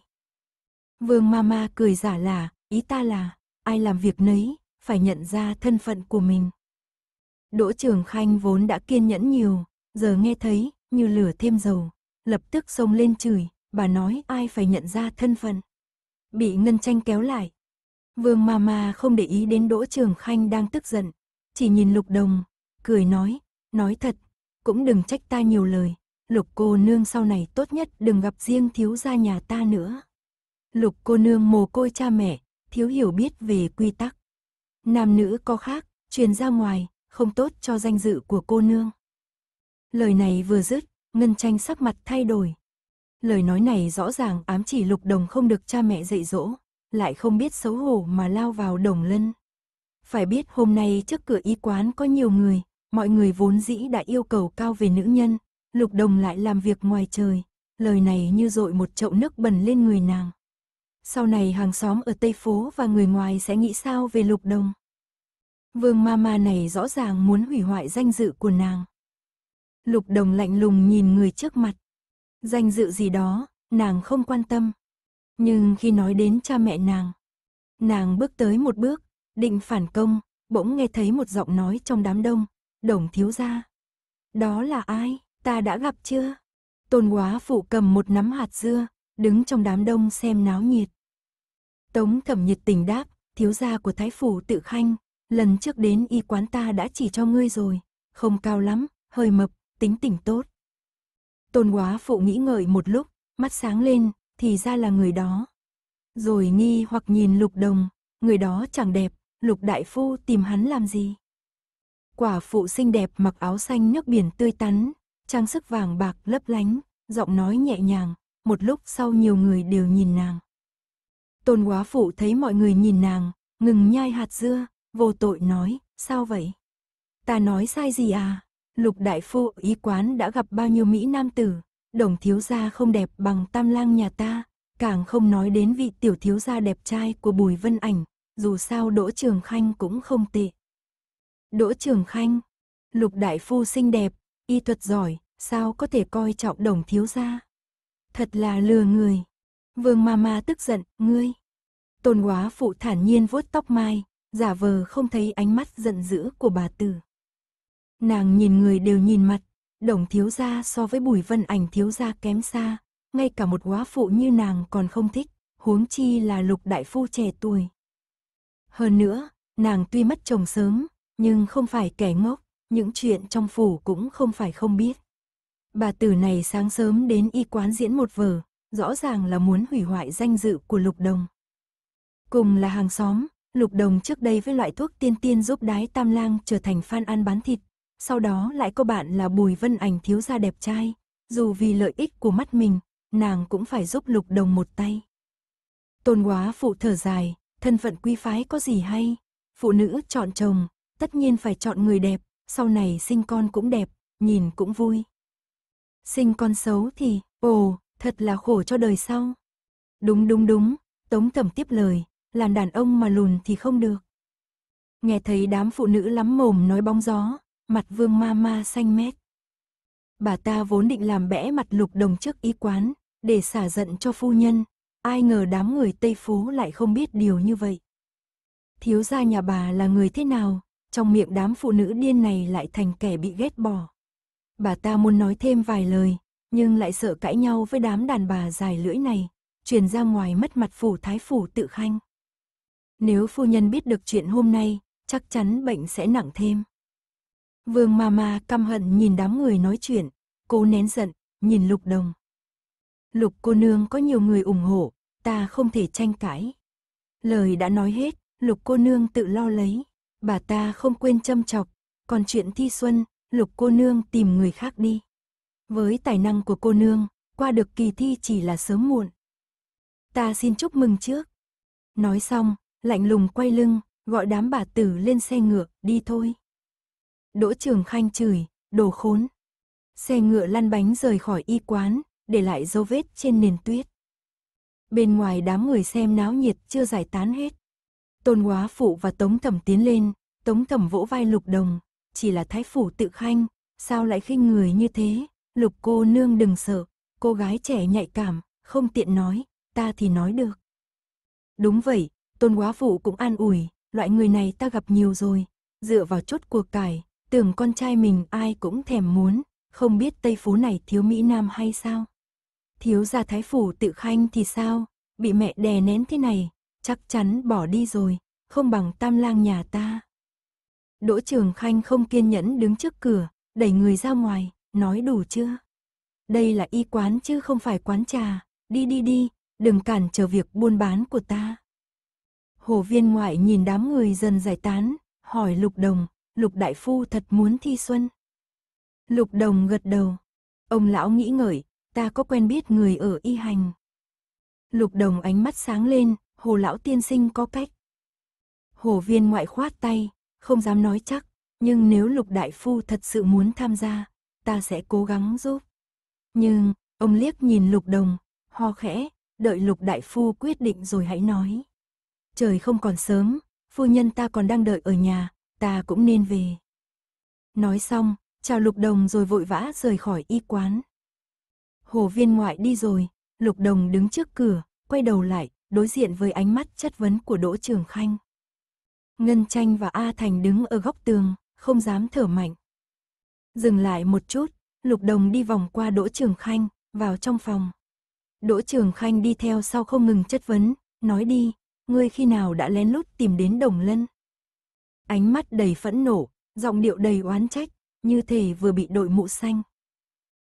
Vương Mama cười giả là, ý ta là, ai làm việc nấy, phải nhận ra thân phận của mình. Đỗ Trường Khanh vốn đã kiên nhẫn nhiều, giờ nghe thấy, như lửa thêm dầu, lập tức xông lên chửi, bà nói ai phải nhận ra thân phận. Bị Ngân Tranh kéo lại. Vương Mama không để ý đến Đỗ Trường Khanh đang tức giận, chỉ nhìn Lục Đồng, cười nói, nói thật, cũng đừng trách ta nhiều lời, lục cô nương sau này tốt nhất đừng gặp riêng thiếu gia nhà ta nữa. Lục cô nương mồ côi cha mẹ, thiếu hiểu biết về quy tắc. Nam nữ có khác, truyền ra ngoài, không tốt cho danh dự của cô nương. Lời này vừa dứt, Ngân Tranh sắc mặt thay đổi. Lời nói này rõ ràng ám chỉ Lục Đồng không được cha mẹ dạy dỗ, lại không biết xấu hổ mà lao vào đồng lân. Phải biết hôm nay trước cửa y quán có nhiều người, mọi người vốn dĩ đã yêu cầu cao về nữ nhân, Lục Đồng lại làm việc ngoài trời, lời này như dội một chậu nước bẩn lên người nàng. Sau này hàng xóm ở Tây Phố và người ngoài sẽ nghĩ sao về Lục Đồng. Vương Mama này rõ ràng muốn hủy hoại danh dự của nàng. Lục Đồng lạnh lùng nhìn người trước mặt. Danh dự gì đó, nàng không quan tâm. Nhưng khi nói đến cha mẹ nàng, nàng bước tới một bước, định phản công, bỗng nghe thấy một giọng nói trong đám đông, "Đồng thiếu gia." Đó là ai? ta đã gặp chưa? Tôn quá phụ cầm một nắm hạt dưa, đứng trong đám đông xem náo nhiệt. Tống thẩm nhiệt tình đáp, thiếu gia của thái phủ tự khanh, lần trước đến y quán ta đã chỉ cho ngươi rồi, không cao lắm, hơi mập, tính tình tốt. Tôn quá phụ nghĩ ngợi một lúc, mắt sáng lên, thì ra là người đó. Rồi nghi hoặc nhìn lục đồng, người đó chẳng đẹp, lục đại phu tìm hắn làm gì. Quả phụ xinh đẹp mặc áo xanh nước biển tươi tắn, trang sức vàng bạc lấp lánh, giọng nói nhẹ nhàng, một lúc sau nhiều người đều nhìn nàng. Tôn quá phụ thấy mọi người nhìn nàng, ngừng nhai hạt dưa, vô tội nói, sao vậy? Ta nói sai gì à? Lục đại phu ý quán đã gặp bao nhiêu Mỹ nam tử, đồng thiếu gia không đẹp bằng tam lang nhà ta, càng không nói đến vị tiểu thiếu gia đẹp trai của Bùi Vân Ảnh, dù sao Đỗ Trường Khanh cũng không tệ. Đỗ Trường Khanh, lục đại phu xinh đẹp, y thuật giỏi, sao có thể coi trọng đồng thiếu gia. Thật là lừa người. Vương Mama tức giận, ngươi. Tôn quá phụ thản nhiên vuốt tóc mai, giả vờ không thấy ánh mắt giận dữ của bà tử. Nàng nhìn người đều nhìn mặt, đồng thiếu gia so với bùi vân ảnh thiếu gia kém xa, ngay cả một quá phụ như nàng còn không thích, huống chi là lục đại phu trẻ tuổi. Hơn nữa, nàng tuy mất chồng sớm, nhưng không phải kẻ ngốc, những chuyện trong phủ cũng không phải không biết. Bà tử này sáng sớm đến y quán diễn một vở, rõ ràng là muốn hủy hoại danh dự của Lục Đồng. Cùng là hàng xóm, Lục Đồng trước đây với loại thuốc tiên tiên giúp đái tam lang trở thành fan ăn bán thịt, sau đó lại có bạn là Bùi Vân Ảnh thiếu gia đẹp trai, dù vì lợi ích của mắt mình, nàng cũng phải giúp Lục Đồng một tay. Tôn Quá phụ thở dài, thân phận quý phái có gì hay, phụ nữ chọn chồng, tất nhiên phải chọn người đẹp, sau này sinh con cũng đẹp, nhìn cũng vui. Sinh con xấu thì, ồ, thật là khổ cho đời sau. Đúng đúng đúng, Tống Thẩm tiếp lời, là đàn ông mà lùn thì không được. Nghe thấy đám phụ nữ lắm mồm nói bóng gió, mặt vương ma ma xanh mét. Bà ta vốn định làm bẽ mặt lục đồng trước y quán, để xả giận cho phu nhân, ai ngờ đám người Tây Phú lại không biết điều như vậy. Thiếu gia nhà bà là người thế nào, trong miệng đám phụ nữ điên này lại thành kẻ bị ghét bỏ. Bà ta muốn nói thêm vài lời, nhưng lại sợ cãi nhau với đám đàn bà dài lưỡi này, truyền ra ngoài mất mặt phủ thái phủ tự khanh. Nếu phu nhân biết được chuyện hôm nay, chắc chắn bệnh sẽ nặng thêm. Vương Mama căm hận nhìn đám người nói chuyện, cố nén giận, nhìn Lục Đồng. Lục cô nương có nhiều người ủng hộ, ta không thể tranh cãi. Lời đã nói hết, Lục cô nương tự lo lấy bà ta không quên châm chọc, còn chuyện thi xuân, lục cô nương tìm người khác đi. Với tài năng của cô nương, qua được kỳ thi chỉ là sớm muộn. Ta xin chúc mừng trước. Nói xong, lạnh lùng quay lưng, gọi đám bà tử lên xe ngựa, đi thôi. Đỗ Trường Khanh chửi, đồ khốn. Xe ngựa lăn bánh rời khỏi y quán, để lại dấu vết trên nền tuyết. Bên ngoài đám người xem náo nhiệt chưa giải tán hết. Tôn Quá Phụ và Tống Thẩm tiến lên, Tống Thẩm vỗ vai Lục Đồng, chỉ là thái phủ tự khanh, sao lại khinh người như thế, Lục cô nương đừng sợ, cô gái trẻ nhạy cảm, không tiện nói, ta thì nói được. Đúng vậy, Tôn Quá Phụ cũng an ủi, loại người này ta gặp nhiều rồi, dựa vào chốt cuộc cải, tưởng con trai mình ai cũng thèm muốn, không biết Tây Phú này thiếu Mỹ Nam hay sao. Thiếu gia thái phủ tự khanh thì sao, bị mẹ đè nén thế này, chắc chắn bỏ đi rồi, không bằng tam lang nhà ta. Đỗ Trường Khanh không kiên nhẫn đứng trước cửa, đẩy người ra ngoài, nói đủ chưa? Đây là y quán chứ không phải quán trà, đi đi đi, đừng cản trở việc buôn bán của ta. Hồ viên ngoại nhìn đám người dần giải tán, hỏi Lục Đồng, Lục Đại Phu thật muốn thi xuân. Lục Đồng gật đầu, ông lão nghĩ ngợi, ta có quen biết người ở y hành. Lục Đồng ánh mắt sáng lên, hồ lão tiên sinh có cách. Hồ viên ngoại khoát tay, không dám nói chắc, nhưng nếu lục đại phu thật sự muốn tham gia, ta sẽ cố gắng giúp. Nhưng, ông liếc nhìn lục đồng, ho khẽ, đợi lục đại phu quyết định rồi hãy nói. Trời không còn sớm, phu nhân ta còn đang đợi ở nhà, ta cũng nên về. Nói xong, chào lục đồng rồi vội vã rời khỏi y quán. Hồ viên ngoại đi rồi, lục đồng đứng trước cửa, quay đầu lại, đối diện với ánh mắt chất vấn của Đỗ Trường Khanh. Ngân Tranh và A Thành đứng ở góc tường, không dám thở mạnh. Dừng lại một chút, Lục Đồng đi vòng qua Đỗ Trường Khanh, vào trong phòng. Đỗ Trường Khanh đi theo sau không ngừng chất vấn, nói đi, ngươi khi nào đã lén lút tìm đến Đồng Lân? Ánh mắt đầy phẫn nộ, giọng điệu đầy oán trách, như thể vừa bị đội mũ xanh.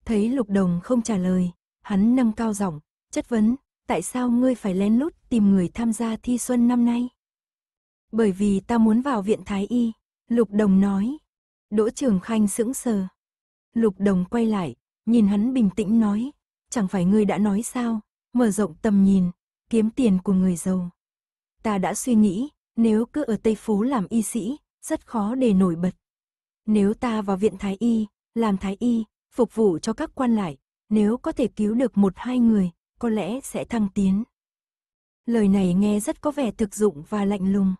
Thấy Lục Đồng không trả lời, hắn nâng cao giọng, chất vấn, tại sao ngươi phải lén lút tìm người tham gia thi xuân năm nay? Bởi vì ta muốn vào viện thái y, Lục Đồng nói. Đỗ Trường Khanh sững sờ. Lục Đồng quay lại, nhìn hắn bình tĩnh nói, chẳng phải ngươi đã nói sao, mở rộng tầm nhìn, kiếm tiền của người giàu. Ta đã suy nghĩ, nếu cứ ở Tây Phú làm y sĩ, rất khó để nổi bật. Nếu ta vào viện thái y, làm thái y, phục vụ cho các quan lại, nếu có thể cứu được một hai người, có lẽ sẽ thăng tiến. Lời này nghe rất có vẻ thực dụng và lạnh lùng.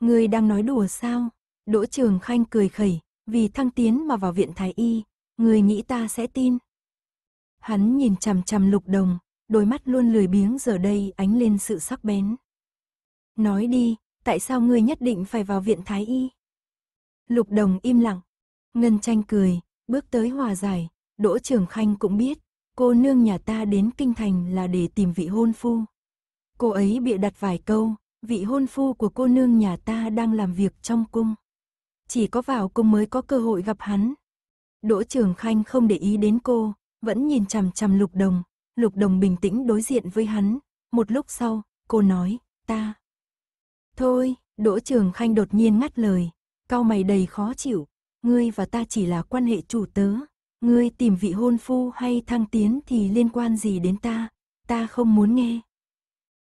Người đang nói đùa sao? Đỗ Trường Khanh cười khẩy, vì thăng tiến mà vào viện thái y, người nghĩ ta sẽ tin. Hắn nhìn chằm chằm lục đồng, đôi mắt luôn lười biếng giờ đây ánh lên sự sắc bén. Nói đi, tại sao ngươi nhất định phải vào viện thái y? Lục đồng im lặng, ngân tranh cười, bước tới hòa giải, Đỗ Trường Khanh cũng biết, Cô nương nhà ta đến kinh thành là để tìm vị hôn phu. Cô ấy bịa đặt vài câu, vị hôn phu của cô nương nhà ta đang làm việc trong cung. Chỉ có vào cung mới có cơ hội gặp hắn. Đỗ Trường Khanh không để ý đến cô, vẫn nhìn chằm chằm Lục Đồng. Lục Đồng bình tĩnh đối diện với hắn. Một lúc sau, cô nói, ta. Thôi, Đỗ Trường Khanh đột nhiên ngắt lời. Cao mày đầy khó chịu, ngươi và ta chỉ là quan hệ chủ tớ. Ngươi tìm vị hôn phu hay thăng tiến thì liên quan gì đến ta, ta không muốn nghe.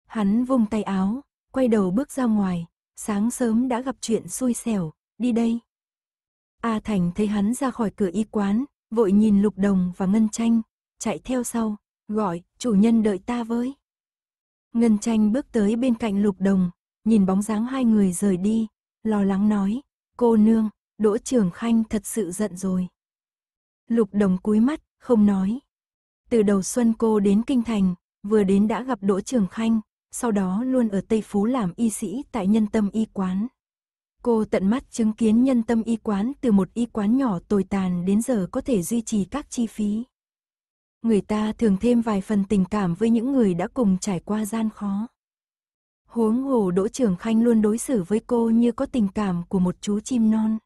Hắn vùng tay áo, quay đầu bước ra ngoài, sáng sớm đã gặp chuyện xui xẻo, đi đây. A Thành thấy hắn ra khỏi cửa y quán, vội nhìn Lục Đồng và Ngân Tranh, chạy theo sau, gọi, chủ nhân đợi ta với. Ngân Tranh bước tới bên cạnh Lục Đồng, nhìn bóng dáng hai người rời đi, lo lắng nói, cô nương, Đỗ Trường Khanh thật sự giận rồi. Lục Đồng cúi mắt, không nói. Từ đầu xuân cô đến Kinh Thành, vừa đến đã gặp Đỗ Trường Khanh, sau đó luôn ở Tây Phú làm y sĩ tại nhân tâm y quán. Cô tận mắt chứng kiến nhân tâm y quán từ một y quán nhỏ tồi tàn đến giờ có thể duy trì các chi phí. Người ta thường thêm vài phần tình cảm với những người đã cùng trải qua gian khó. Huống hồ Đỗ Trường Khanh luôn đối xử với cô như có tình cảm của một chú chim non.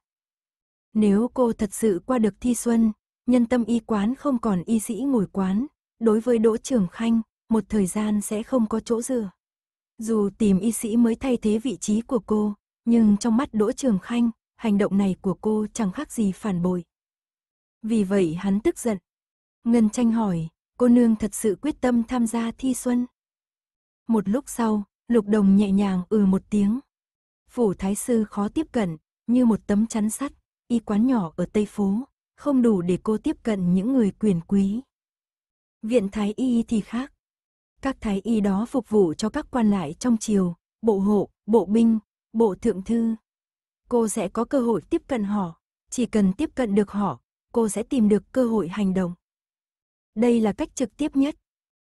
Nếu cô thật sự qua được thi xuân, nhân tâm y quán không còn y sĩ ngồi quán, đối với Đỗ Trường Khanh, một thời gian sẽ không có chỗ dựa. Dù tìm y sĩ mới thay thế vị trí của cô, nhưng trong mắt Đỗ Trường Khanh, hành động này của cô chẳng khác gì phản bội. Vì vậy hắn tức giận. Ngân tranh hỏi, cô nương thật sự quyết tâm tham gia thi xuân. Một lúc sau, lục đồng nhẹ nhàng ừ một tiếng. Phủ thái sư khó tiếp cận, như một tấm chắn sắt, y quán nhỏ ở Tây Phố, không đủ để cô tiếp cận những người quyền quý. Viện Thái Y thì khác. Các Thái Y đó phục vụ cho các quan lại trong triều, bộ hộ, bộ binh, bộ thượng thư. Cô sẽ có cơ hội tiếp cận họ, chỉ cần tiếp cận được họ, cô sẽ tìm được cơ hội hành động. Đây là cách trực tiếp nhất.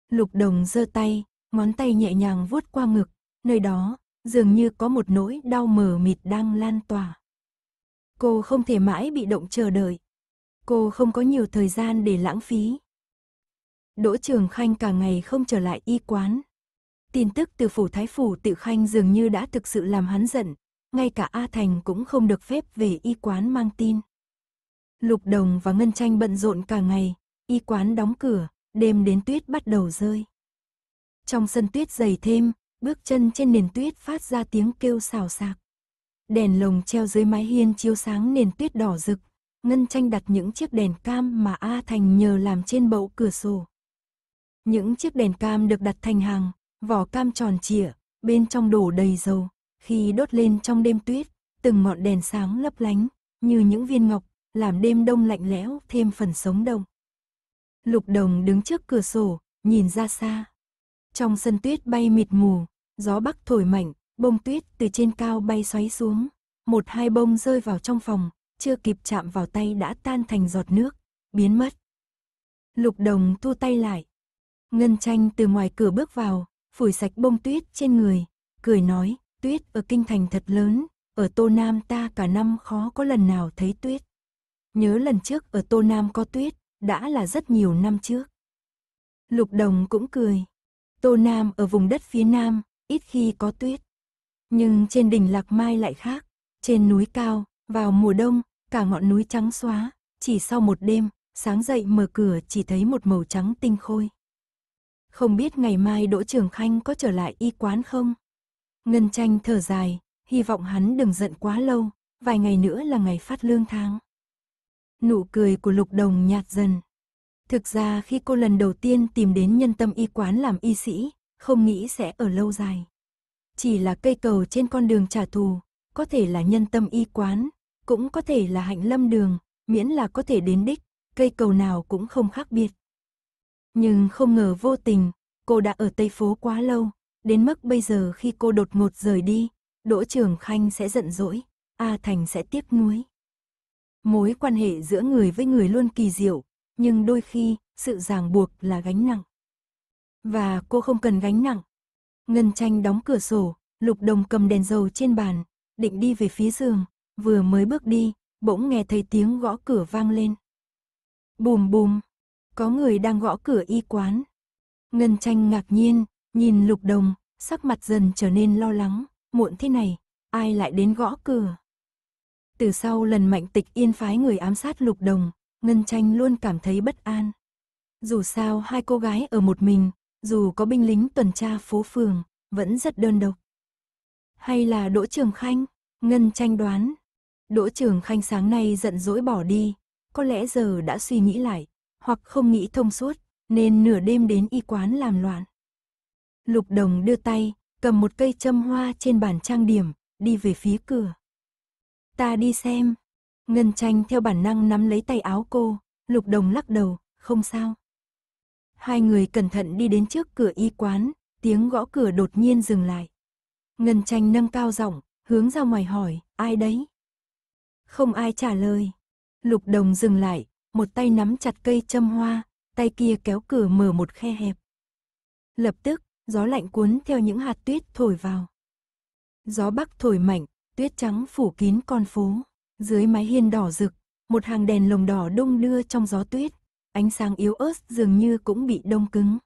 Lục đồng giơ tay, ngón tay nhẹ nhàng vuốt qua ngực, nơi đó, dường như có một nỗi đau mờ mịt đang lan tỏa. Cô không thể mãi bị động chờ đợi, Cô không có nhiều thời gian để lãng phí. Đỗ Trường Khanh cả ngày không trở lại y quán. Tin tức từ phủ thái phủ tự Khanh dường như đã thực sự làm hắn giận, ngay cả A Thành cũng không được phép về y quán mang tin. Lục Đồng và Ngân Tranh bận rộn cả ngày, y quán đóng cửa, đêm đến tuyết bắt đầu rơi. Trong sân tuyết dày thêm, bước chân trên nền tuyết phát ra tiếng kêu xào xạc. Đèn lồng treo dưới mái hiên chiếu sáng nền tuyết đỏ rực, Ngân Tranh đặt những chiếc đèn cam mà A Thành nhờ làm trên bậu cửa sổ. Những chiếc đèn cam được đặt thành hàng, vỏ cam tròn trịa, bên trong đổ đầy dầu. Khi đốt lên trong đêm tuyết, từng ngọn đèn sáng lấp lánh, như những viên ngọc, làm đêm đông lạnh lẽo thêm phần sống động. Lục đồng đứng trước cửa sổ, nhìn ra xa. Trong sân tuyết bay mịt mù, gió bắc thổi mạnh, bông tuyết từ trên cao bay xoáy xuống. Một hai bông rơi vào trong phòng, chưa kịp chạm vào tay đã tan thành giọt nước, biến mất. Lục đồng thu tay lại. Ngân tranh từ ngoài cửa bước vào, phủi sạch bông tuyết trên người, cười nói, tuyết ở kinh thành thật lớn, ở Tô Nam ta cả năm khó có lần nào thấy tuyết. Nhớ lần trước ở Tô Nam có tuyết, đã là rất nhiều năm trước. Lục đồng cũng cười. Tô Nam ở vùng đất phía Nam, ít khi có tuyết. Nhưng trên đỉnh Lạc Mai lại khác, trên núi cao, vào mùa đông, cả ngọn núi trắng xóa, chỉ sau một đêm, sáng dậy mở cửa chỉ thấy một màu trắng tinh khôi. Không biết ngày mai Đỗ Trường Khanh có trở lại y quán không? Ngân tranh thở dài, hy vọng hắn đừng giận quá lâu, vài ngày nữa là ngày phát lương tháng. Nụ cười của Lục Đồng nhạt dần. Thực ra khi cô lần đầu tiên tìm đến nhân tâm y quán làm y sĩ, không nghĩ sẽ ở lâu dài. Chỉ là cây cầu trên con đường trả thù, có thể là nhân tâm y quán, cũng có thể là hạnh lâm đường, miễn là có thể đến đích, cây cầu nào cũng không khác biệt. Nhưng không ngờ vô tình, cô đã ở Tây Phố quá lâu, đến mức bây giờ khi cô đột ngột rời đi, Đỗ Trường Khanh sẽ giận dỗi, A Thành sẽ tiếc nuối. Mối quan hệ giữa người với người luôn kỳ diệu, nhưng đôi khi sự ràng buộc là gánh nặng. Và cô không cần gánh nặng. Ngân tranh đóng cửa sổ, Lục Đồng cầm đèn dầu trên bàn, định đi về phía giường, Vừa mới bước đi, bỗng nghe thấy tiếng gõ cửa vang lên. Bùm bùm, có người đang gõ cửa y quán. Ngân tranh ngạc nhiên, nhìn lục đồng, sắc mặt dần trở nên lo lắng, muộn thế này, ai lại đến gõ cửa. Từ sau lần mạnh tịch yên phái người ám sát lục đồng, Ngân tranh luôn cảm thấy bất an. Dù sao hai cô gái ở một mình, dù có binh lính tuần tra phố phường, vẫn rất đơn độc. Hay là Đỗ Trường Khanh, Ngân tranh đoán, Đỗ Trường Khanh sáng nay giận dỗi bỏ đi, có lẽ giờ đã suy nghĩ lại, hoặc không nghĩ thông suốt, nên nửa đêm đến y quán làm loạn. Lục Đồng đưa tay, cầm một cây châm hoa trên bàn trang điểm, đi về phía cửa. Ta đi xem. Ngân tranh theo bản năng nắm lấy tay áo cô, Lục Đồng lắc đầu, không sao. Hai người cẩn thận đi đến trước cửa y quán, tiếng gõ cửa đột nhiên dừng lại. Ngân tranh nâng cao giọng, hướng ra ngoài hỏi, ai đấy? Không ai trả lời. Lục đồng dừng lại, một tay nắm chặt cây châm hoa, tay kia kéo cửa mở một khe hẹp. Lập tức, gió lạnh cuốn theo những hạt tuyết thổi vào. Gió bắc thổi mạnh, tuyết trắng phủ kín con phố. Dưới mái hiên đỏ rực, một hàng đèn lồng đỏ đông đưa trong gió tuyết. Ánh sáng yếu ớt dường như cũng bị đông cứng.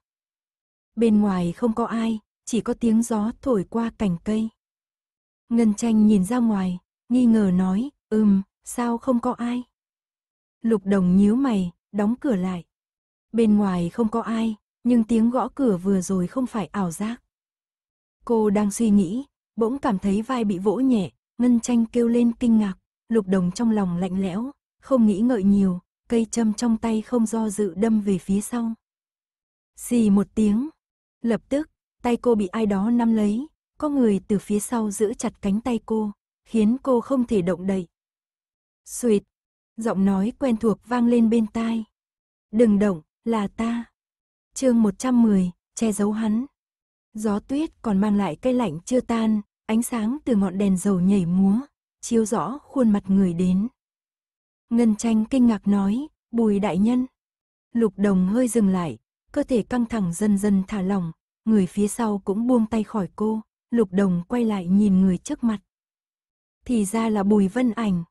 Bên ngoài không có ai, chỉ có tiếng gió thổi qua cành cây. Ngân tranh nhìn ra ngoài, nghi ngờ nói, Ừm, sao không có ai? Lục đồng nhíu mày, đóng cửa lại. Bên ngoài không có ai, nhưng tiếng gõ cửa vừa rồi không phải ảo giác. Cô đang suy nghĩ, bỗng cảm thấy vai bị vỗ nhẹ, ngân tranh kêu lên kinh ngạc, lục đồng trong lòng lạnh lẽo, không nghĩ ngợi nhiều, cây châm trong tay không do dự đâm về phía sau. Xì một tiếng, lập tức, tay cô bị ai đó nắm lấy, có người từ phía sau giữ chặt cánh tay cô, khiến cô không thể động đậy. Xuyệt. Giọng nói quen thuộc vang lên bên tai. Đừng động, là ta. chương 110, che giấu hắn. Gió tuyết còn mang lại cây lạnh chưa tan, ánh sáng từ ngọn đèn dầu nhảy múa, chiếu rõ khuôn mặt người đến. Ngân tranh kinh ngạc nói, bùi đại nhân. Lục đồng hơi dừng lại, cơ thể căng thẳng dần dần thả lỏng, người phía sau cũng buông tay khỏi cô, lục đồng quay lại nhìn người trước mặt. Thì ra là bùi vân ảnh,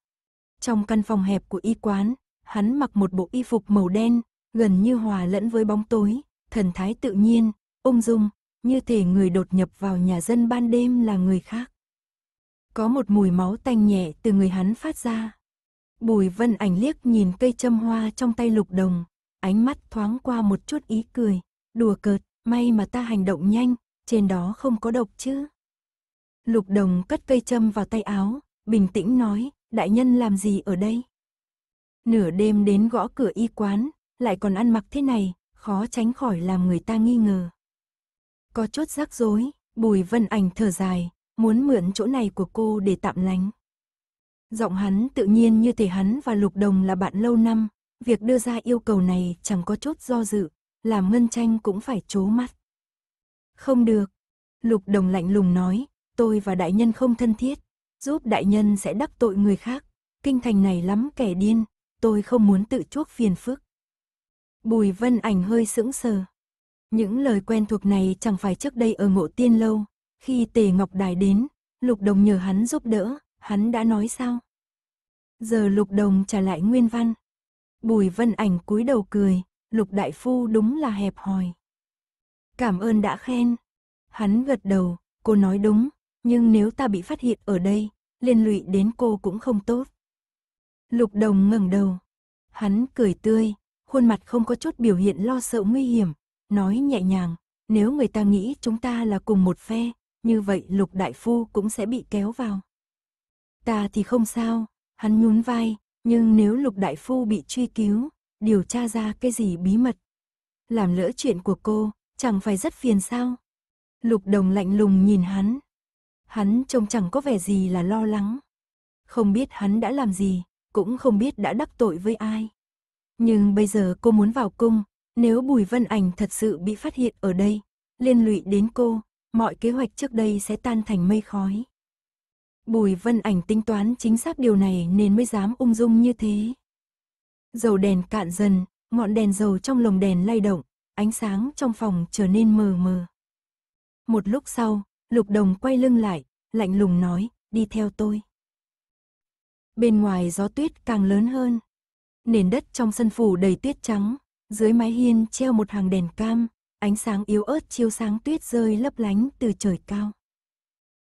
trong căn phòng hẹp của y quán, hắn mặc một bộ y phục màu đen, gần như hòa lẫn với bóng tối, thần thái tự nhiên, ung dung, như thể người đột nhập vào nhà dân ban đêm là người khác. Có một mùi máu tanh nhẹ từ người hắn phát ra. Bùi vân ảnh liếc nhìn cây châm hoa trong tay lục đồng, ánh mắt thoáng qua một chút ý cười, đùa cợt, may mà ta hành động nhanh, trên đó không có độc chứ. Lục đồng cất cây châm vào tay áo, bình tĩnh nói, đại nhân làm gì ở đây? Nửa đêm đến gõ cửa y quán, lại còn ăn mặc thế này, khó tránh khỏi làm người ta nghi ngờ. Có chút rắc rối, Bùi Vân Ảnh thở dài, muốn mượn chỗ này của cô để tạm lánh. Giọng hắn tự nhiên như thể hắn và Lục Đồng là bạn lâu năm, việc đưa ra yêu cầu này chẳng có chút do dự, làm Ngân Tranh cũng phải chố mắt. Không được, Lục Đồng lạnh lùng nói, tôi và đại nhân không thân thiết, Giúp đại nhân sẽ đắc tội người khác, kinh thành này lắm kẻ điên, tôi không muốn tự chuốc phiền phức. Bùi vân ảnh hơi sững sờ. Những lời quen thuộc này chẳng phải trước đây ở ngộ tiên lâu, khi tề ngọc đài đến, lục đồng nhờ hắn giúp đỡ, hắn đã nói sao? Giờ lục đồng trả lại nguyên văn. Bùi vân ảnh cúi đầu cười, lục đại phu đúng là hẹp hòi. Cảm ơn đã khen. Hắn gật đầu, cô nói đúng, nhưng nếu ta bị phát hiện ở đây, liên lụy đến cô cũng không tốt. Lục đồng ngẩng đầu. Hắn cười tươi, khuôn mặt không có chút biểu hiện lo sợ nguy hiểm, nói nhẹ nhàng, nếu người ta nghĩ chúng ta là cùng một phe, như vậy lục đại phu cũng sẽ bị kéo vào. Ta thì không sao, hắn nhún vai, nhưng nếu lục đại phu bị truy cứu, điều tra ra cái gì bí mật. Làm lỡ chuyện của cô, chẳng phải rất phiền sao? Lục đồng lạnh lùng nhìn hắn, hắn trông chẳng có vẻ gì là lo lắng. Không biết hắn đã làm gì, cũng không biết đã đắc tội với ai. Nhưng bây giờ cô muốn vào cung, nếu Bùi Vân Ảnh thật sự bị phát hiện ở đây, liên lụy đến cô, mọi kế hoạch trước đây sẽ tan thành mây khói. Bùi Vân Ảnh tính toán chính xác điều này nên mới dám ung dung như thế. Dầu đèn cạn dần, ngọn đèn dầu trong lồng đèn lay động, ánh sáng trong phòng trở nên mờ mờ. Một lúc sau, Lục Đồng quay lưng lại, lạnh lùng nói, đi theo tôi. Bên ngoài gió tuyết càng lớn hơn. Nền đất trong sân phủ đầy tuyết trắng, dưới mái hiên treo một hàng đèn cam, ánh sáng yếu ớt chiếu sáng tuyết rơi lấp lánh từ trời cao.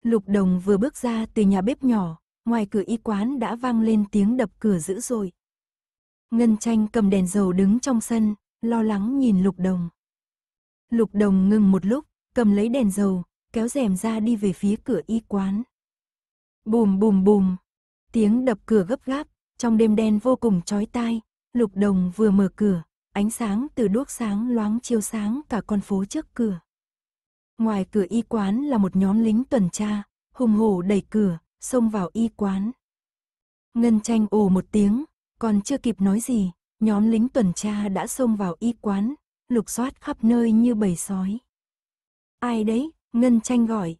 Lục Đồng vừa bước ra từ nhà bếp nhỏ, ngoài cửa y quán đã vang lên tiếng đập cửa dữ dội. Ngân Tranh cầm đèn dầu đứng trong sân, lo lắng nhìn Lục Đồng. Lục Đồng ngừng một lúc, cầm lấy đèn dầu, kéo rèm ra đi về phía cửa y quán. Bùm bùm bùm, tiếng đập cửa gấp gáp, trong đêm đen vô cùng chói tai, Lục Đồng vừa mở cửa, ánh sáng từ đuốc sáng loáng chiếu sáng cả con phố trước cửa. Ngoài cửa y quán là một nhóm lính tuần tra, hùng hổ đẩy cửa, xông vào y quán. Ngân tranh ồ một tiếng, còn chưa kịp nói gì, nhóm lính tuần tra đã xông vào y quán, lục soát khắp nơi như bầy sói. Ai đấy, Ngân tranh gọi.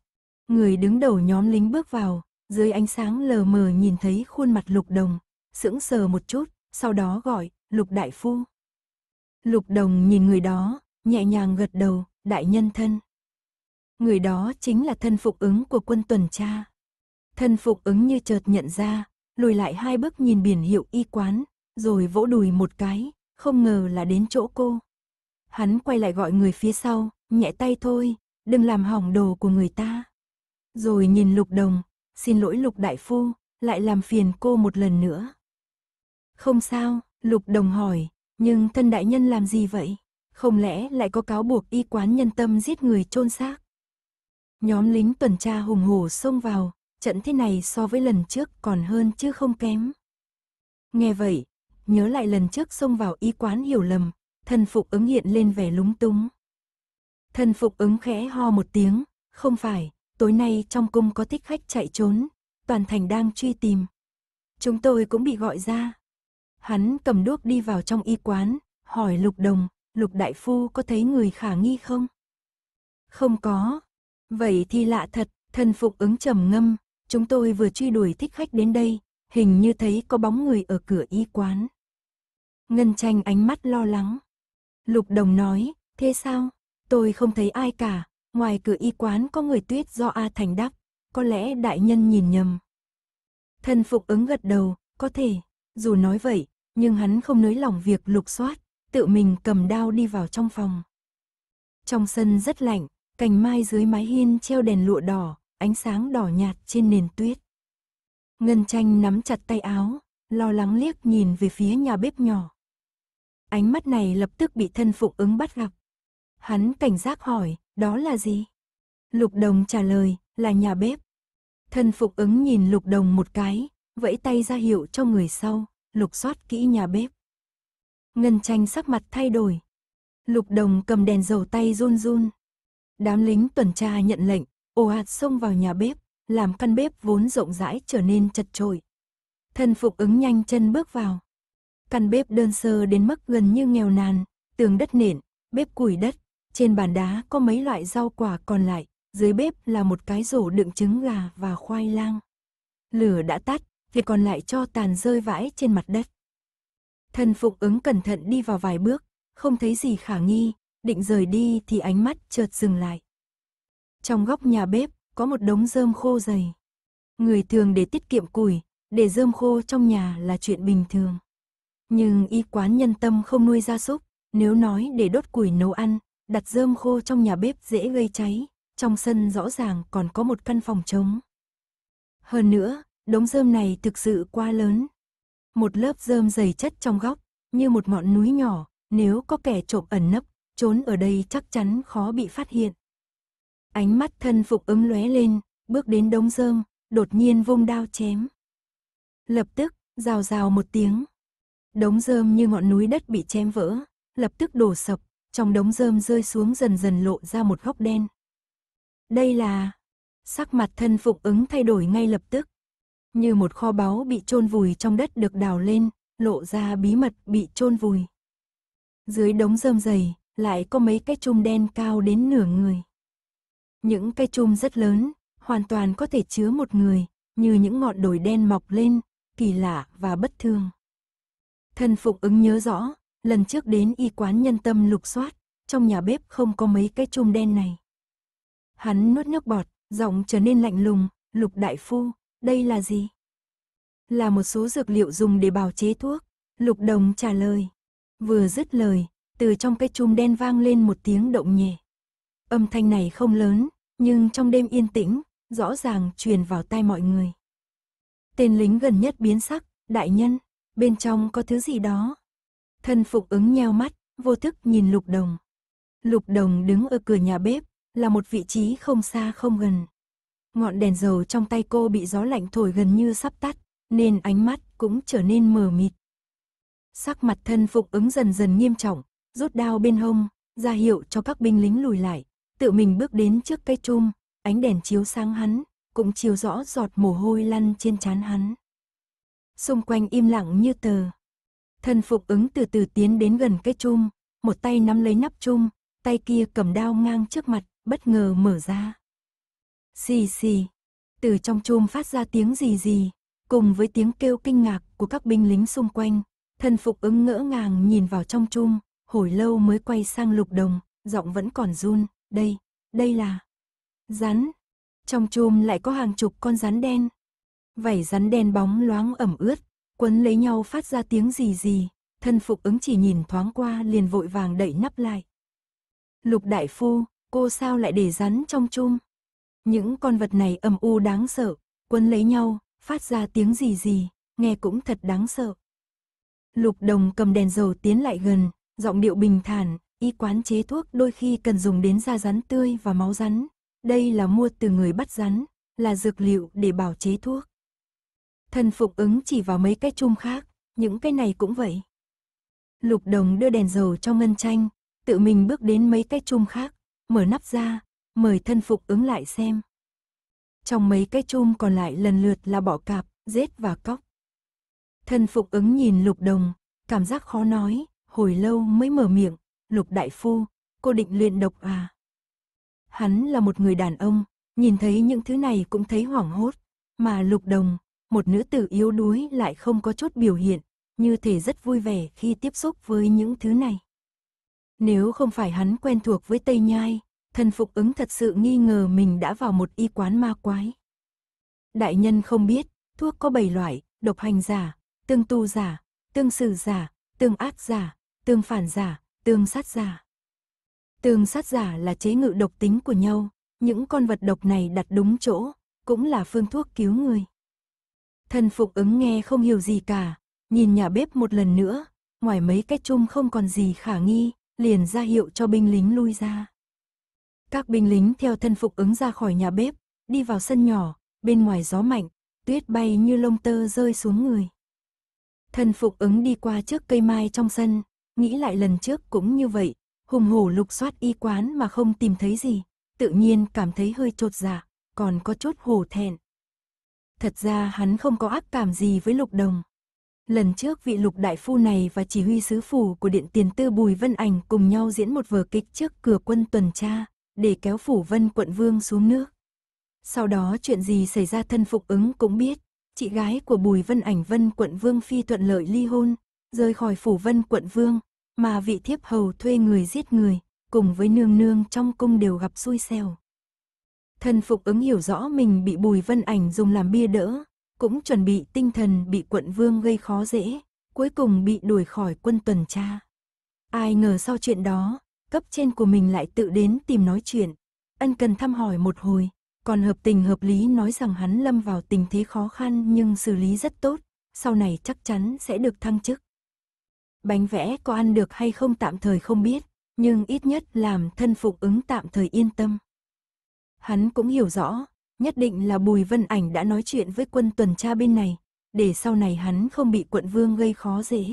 Người đứng đầu nhóm lính bước vào, dưới ánh sáng lờ mờ nhìn thấy khuôn mặt lục đồng, sững sờ một chút, sau đó gọi, lục đại phu. Lục đồng nhìn người đó, nhẹ nhàng gật đầu, đại nhân thân. Người đó chính là thân phục ứng của quân tuần tra. Thân phục ứng như chợt nhận ra, lùi lại hai bước nhìn biển hiệu y quán, rồi vỗ đùi một cái, không ngờ là đến chỗ cô. Hắn quay lại gọi người phía sau, nhẹ tay thôi, đừng làm hỏng đồ của người ta. Rồi nhìn Lục Đồng, xin lỗi Lục Đại Phu, lại làm phiền cô một lần nữa. Không sao, Lục Đồng hỏi, nhưng thân đại nhân làm gì vậy? Không lẽ lại có cáo buộc y quán nhân tâm giết người chôn xác? Nhóm lính tuần tra hùng hổ xông vào, trận thế này so với lần trước còn hơn chứ không kém. Nghe vậy, nhớ lại lần trước xông vào y quán hiểu lầm, thần phục ứng hiện lên vẻ lúng túng. Thần phục ứng khẽ ho một tiếng, không phải, tối nay trong cung có thích khách chạy trốn, toàn thành đang truy tìm. Chúng tôi cũng bị gọi ra. Hắn cầm đuốc đi vào trong y quán, hỏi Lục Đồng, Lục Đại Phu có thấy người khả nghi không? Không có. Vậy thì lạ thật, thần phục ứng trầm ngâm, chúng tôi vừa truy đuổi thích khách đến đây, hình như thấy có bóng người ở cửa y quán. Ngân tranh ánh mắt lo lắng. Lục Đồng nói, thế sao? Tôi không thấy ai cả, ngoài cửa y quán có người tuyết do A Thành đắp, có lẽ đại nhân nhìn nhầm. Thần phục ứng gật đầu, có thể, dù nói vậy, nhưng hắn không nới lỏng việc lục soát, tự mình cầm đao đi vào trong phòng. Trong sân rất lạnh, cành mai dưới mái hiên treo đèn lụa đỏ, ánh sáng đỏ nhạt trên nền tuyết. Ngân tranh nắm chặt tay áo, lo lắng liếc nhìn về phía nhà bếp nhỏ. Ánh mắt này lập tức bị thân phục ứng bắt gặp. Hắn cảnh giác hỏi, đó là gì? Lục đồng trả lời, là nhà bếp. Thân phục ứng nhìn lục đồng một cái, vẫy tay ra hiệu cho người sau, lục soát kỹ nhà bếp. Ngân tranh sắc mặt thay đổi. Lục đồng cầm đèn dầu tay run run. Đám lính tuần tra nhận lệnh, ồ ạt xông vào nhà bếp, làm căn bếp vốn rộng rãi trở nên chật trội. Thân phục ứng nhanh chân bước vào. Căn bếp đơn sơ đến mức gần như nghèo nàn, tường đất nện, bếp củi đất, trên bàn đá có mấy loại rau quả còn lại, dưới bếp là một cái rổ đựng trứng gà và khoai lang. Lửa đã tắt, việc còn lại cho tàn rơi vãi trên mặt đất. Thần Phụng ứng cẩn thận đi vào vài bước, không thấy gì khả nghi, định rời đi thì ánh mắt chợt dừng lại. Trong góc nhà bếp có một đống rơm khô dày. Người thường để tiết kiệm củi, để rơm khô trong nhà là chuyện bình thường. Nhưng y quán nhân tâm không nuôi gia súc, nếu nói để đốt củi nấu ăn đặt rơm khô trong nhà bếp dễ gây cháy, trong sân rõ ràng còn có một căn phòng trống. Hơn nữa, đống rơm này thực sự quá lớn. Một lớp rơm dày chất trong góc, như một ngọn núi nhỏ, nếu có kẻ trộm ẩn nấp, trốn ở đây chắc chắn khó bị phát hiện. Ánh mắt thân phục ứng lóe lên, bước đến đống rơm, đột nhiên vung đao chém. Lập tức, rào rào một tiếng. Đống rơm như ngọn núi đất bị chém vỡ, lập tức đổ sập, trong đống rơm rơi xuống dần dần lộ ra một góc đen. Đây là... Sắc mặt thân phụng ứng thay đổi ngay lập tức. Như một kho báu bị chôn vùi trong đất được đào lên, lộ ra bí mật bị chôn vùi. Dưới đống rơm dày, lại có mấy cái chum đen cao đến nửa người. Những cái chum rất lớn, hoàn toàn có thể chứa một người, như những ngọn đồi đen mọc lên, kỳ lạ và bất thường. Thân Phụng ứng nhớ rõ, lần trước đến y quán nhân tâm lục soát, trong nhà bếp không có mấy cái chum đen này. Hắn nuốt nước bọt, giọng trở nên lạnh lùng, lục đại phu, đây là gì? Là một số dược liệu dùng để bào chế thuốc, lục đồng trả lời. Vừa dứt lời, từ trong cái chum đen vang lên một tiếng động nhẹ. Âm thanh này không lớn, nhưng trong đêm yên tĩnh, rõ ràng truyền vào tai mọi người. Tên lính gần nhất biến sắc, đại nhân, bên trong có thứ gì đó, Thân phục ứng nheo mắt, vô thức nhìn Lục Đồng. Lục Đồng đứng ở cửa nhà bếp, là một vị trí không xa không gần. Ngọn đèn dầu trong tay cô bị gió lạnh thổi gần như sắp tắt, nên ánh mắt cũng trở nên mờ mịt. Sắc mặt thân phục ứng dần dần nghiêm trọng, rút đao bên hông, ra hiệu cho các binh lính lùi lại, tự mình bước đến trước cây chum, ánh đèn chiếu sáng hắn, cũng chiếu rõ giọt mồ hôi lăn trên trán hắn. Xung quanh im lặng như tờ, Thần phục ứng từ từ tiến đến gần cái chum, một tay nắm lấy nắp chum, tay kia cầm đao ngang trước mặt, bất ngờ mở ra. Xì xì, từ trong chum phát ra tiếng gì gì, cùng với tiếng kêu kinh ngạc của các binh lính xung quanh, thần phục ứng ngỡ ngàng nhìn vào trong chum, hồi lâu mới quay sang lục đồng, giọng vẫn còn run, đây, đây là rắn. Trong chum lại có hàng chục con rắn đen. Vảy rắn đen bóng loáng ẩm ướt, quấn lấy nhau phát ra tiếng gì gì, thân phục ứng chỉ nhìn thoáng qua liền vội vàng đẩy nắp lại. Lục đại phu, cô sao lại để rắn trong chum? Những con vật này âm u đáng sợ, quấn lấy nhau, phát ra tiếng gì gì, nghe cũng thật đáng sợ. Lục đồng cầm đèn dầu tiến lại gần, giọng điệu bình thản, y quán chế thuốc đôi khi cần dùng đến da rắn tươi và máu rắn. Đây là mua từ người bắt rắn, là dược liệu để bảo chế thuốc. Thần Phục ứng chỉ vào mấy cái chum khác, những cái này cũng vậy. Lục Đồng đưa đèn dầu cho Ngân Tranh, tự mình bước đến mấy cái chum khác, mở nắp ra, mời Thân Phục ứng lại xem. Trong mấy cái chum còn lại lần lượt là bỏ cạp, rết và cóc. Thân Phục ứng nhìn Lục Đồng, cảm giác khó nói, hồi lâu mới mở miệng, Lục Đại Phu, cô định luyện độc à? Hắn là một người đàn ông, nhìn thấy những thứ này cũng thấy hoảng hốt, mà Lục Đồng, một nữ tử yếu đuối lại không có chút biểu hiện, như thể rất vui vẻ khi tiếp xúc với những thứ này. Nếu không phải hắn quen thuộc với Tây Nhai, thần phục ứng thật sự nghi ngờ mình đã vào một y quán ma quái. Đại nhân không biết, thuốc có 7 loại, độc hành giả, tương tu giả, tương sử giả, tương ác giả, tương phản giả, tương sát giả. Tương sát giả là chế ngự độc tính của nhau, những con vật độc này đặt đúng chỗ, cũng là phương thuốc cứu người. Thần phục ứng nghe không hiểu gì cả, nhìn nhà bếp một lần nữa, ngoài mấy cái chung không còn gì khả nghi, liền ra hiệu cho binh lính lui ra. Các binh lính theo thân phục ứng ra khỏi nhà bếp, đi vào sân nhỏ, bên ngoài gió mạnh, tuyết bay như lông tơ rơi xuống người. Thân phục ứng đi qua trước cây mai trong sân, nghĩ lại lần trước cũng như vậy, hùng hổ lục soát y quán mà không tìm thấy gì, tự nhiên cảm thấy hơi trột dạ, còn có chút hổ thẹn. Thật ra hắn không có ác cảm gì với lục đồng. Lần trước vị lục đại phu này và chỉ huy sứ phủ của điện tiền tư Bùi Vân Ảnh cùng nhau diễn một vở kịch trước cửa quân tuần tra, để kéo phủ vân quận vương xuống nước. Sau đó chuyện gì xảy ra thân phục ứng cũng biết, chị gái của Bùi Vân Ảnh Vân quận vương phi thuận lợi ly hôn, rời khỏi phủ vân quận vương, mà vị thiếp hầu thuê người giết người, cùng với nương nương trong cung đều gặp xui xẻo. Thần Phục ứng hiểu rõ mình bị Bùi Vân Ảnh dùng làm bia đỡ, cũng chuẩn bị tinh thần bị quận vương gây khó dễ, cuối cùng bị đuổi khỏi quân tuần tra. Ai ngờ sau chuyện đó, cấp trên của mình lại tự đến tìm nói chuyện. Ân cần thăm hỏi một hồi, còn hợp tình hợp lý nói rằng hắn lâm vào tình thế khó khăn nhưng xử lý rất tốt, sau này chắc chắn sẽ được thăng chức. Bánh vẽ có ăn được hay không tạm thời không biết, nhưng ít nhất làm thân phục ứng tạm thời yên tâm. Hắn cũng hiểu rõ, nhất định là Bùi Vân Ảnh đã nói chuyện với quân tuần tra bên này, để sau này hắn không bị quận vương gây khó dễ.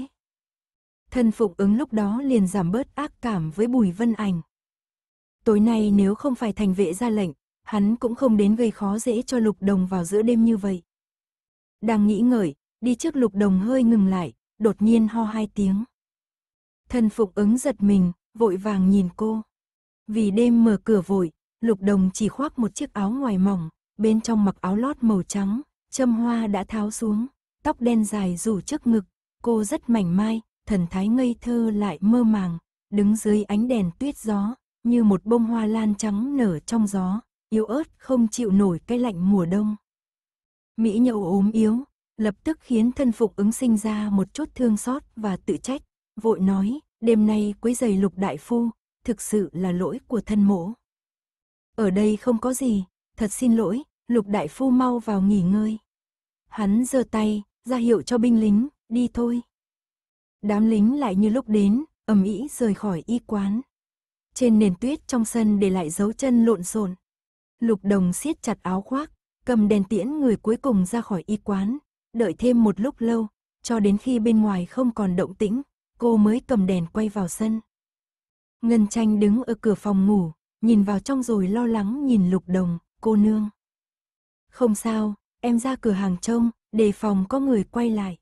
Thân phục ứng lúc đó liền giảm bớt ác cảm với Bùi Vân Ảnh. Tối nay nếu không phải thành vệ ra lệnh, hắn cũng không đến gây khó dễ cho lục đồng vào giữa đêm như vậy. Đang nghĩ ngợi, đi trước lục đồng hơi ngừng lại, đột nhiên ho hai tiếng. Thân phục ứng giật mình, vội vàng nhìn cô. Vì đêm mở cửa vội, Lục Đồng chỉ khoác một chiếc áo ngoài mỏng, bên trong mặc áo lót màu trắng, châm hoa đã tháo xuống, tóc đen dài rủ trước ngực, cô rất mảnh mai, thần thái ngây thơ lại mơ màng, đứng dưới ánh đèn tuyết gió, như một bông hoa lan trắng nở trong gió, yếu ớt không chịu nổi cái lạnh mùa đông. Mỹ nhậu ốm yếu, lập tức khiến thân phục ứng sinh ra một chút thương xót và tự trách, vội nói, đêm nay quấy giày lục đại phu, thực sự là lỗi của thân mỗ. Ở đây không có gì, thật xin lỗi, lục đại phu mau vào nghỉ ngơi. Hắn giơ tay, ra hiệu cho binh lính, đi thôi. Đám lính lại như lúc đến, ầm ĩ rời khỏi y quán. Trên nền tuyết trong sân để lại dấu chân lộn xộn. Lục đồng siết chặt áo khoác, cầm đèn tiễn người cuối cùng ra khỏi y quán, đợi thêm một lúc lâu, cho đến khi bên ngoài không còn động tĩnh, cô mới cầm đèn quay vào sân. Ngân tranh đứng ở cửa phòng ngủ, nhìn vào trong rồi lo lắng nhìn lục đồng, cô nương. Không sao, em ra cửa hàng trông, đề phòng có người quay lại.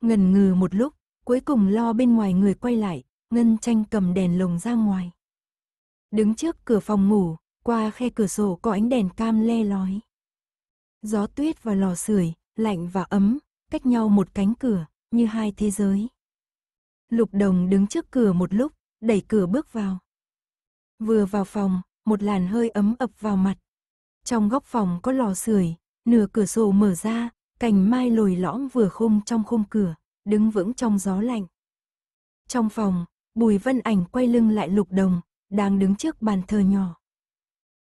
Ngần ngừ một lúc, cuối cùng lo bên ngoài người quay lại, Ngân tranh cầm đèn lồng ra ngoài. Đứng trước cửa phòng ngủ, qua khe cửa sổ có ánh đèn cam le lói. Gió tuyết và lò sưởi, lạnh và ấm, cách nhau một cánh cửa, như hai thế giới. Lục đồng đứng trước cửa một lúc, đẩy cửa bước vào. Vừa vào phòng, một làn hơi ấm ập vào mặt. Trong góc phòng có lò sưởi, nửa cửa sổ mở ra, cành mai lồi lõm vừa khung trong khung cửa, đứng vững trong gió lạnh. Trong phòng, Bùi Vân Ảnh quay lưng lại Lục Đồng, đang đứng trước bàn thờ nhỏ.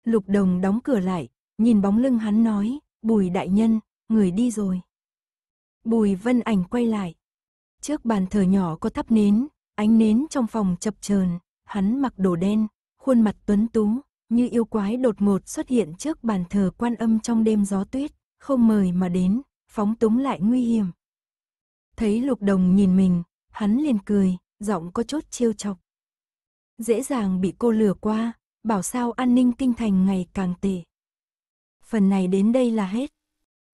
Lục Đồng đóng cửa lại, nhìn bóng lưng hắn nói, Bùi đại nhân, người đi rồi. Bùi Vân Ảnh quay lại. Trước bàn thờ nhỏ có thắp nến, ánh nến trong phòng chập chờn hắn mặc đồ đen, khuôn mặt tuấn tú, như yêu quái đột ngột xuất hiện trước bàn thờ quan âm trong đêm gió tuyết, không mời mà đến, phóng túng lại nguy hiểm. Thấy lục đồng nhìn mình, hắn liền cười, giọng có chút chiêu chọc. Dễ dàng bị cô lừa qua, bảo sao an ninh kinh thành ngày càng tệ. Phần này đến đây là hết.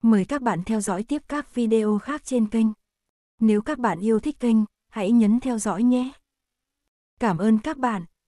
Mời các bạn theo dõi tiếp các video khác trên kênh. Nếu các bạn yêu thích kênh, hãy nhấn theo dõi nhé. Cảm ơn các bạn.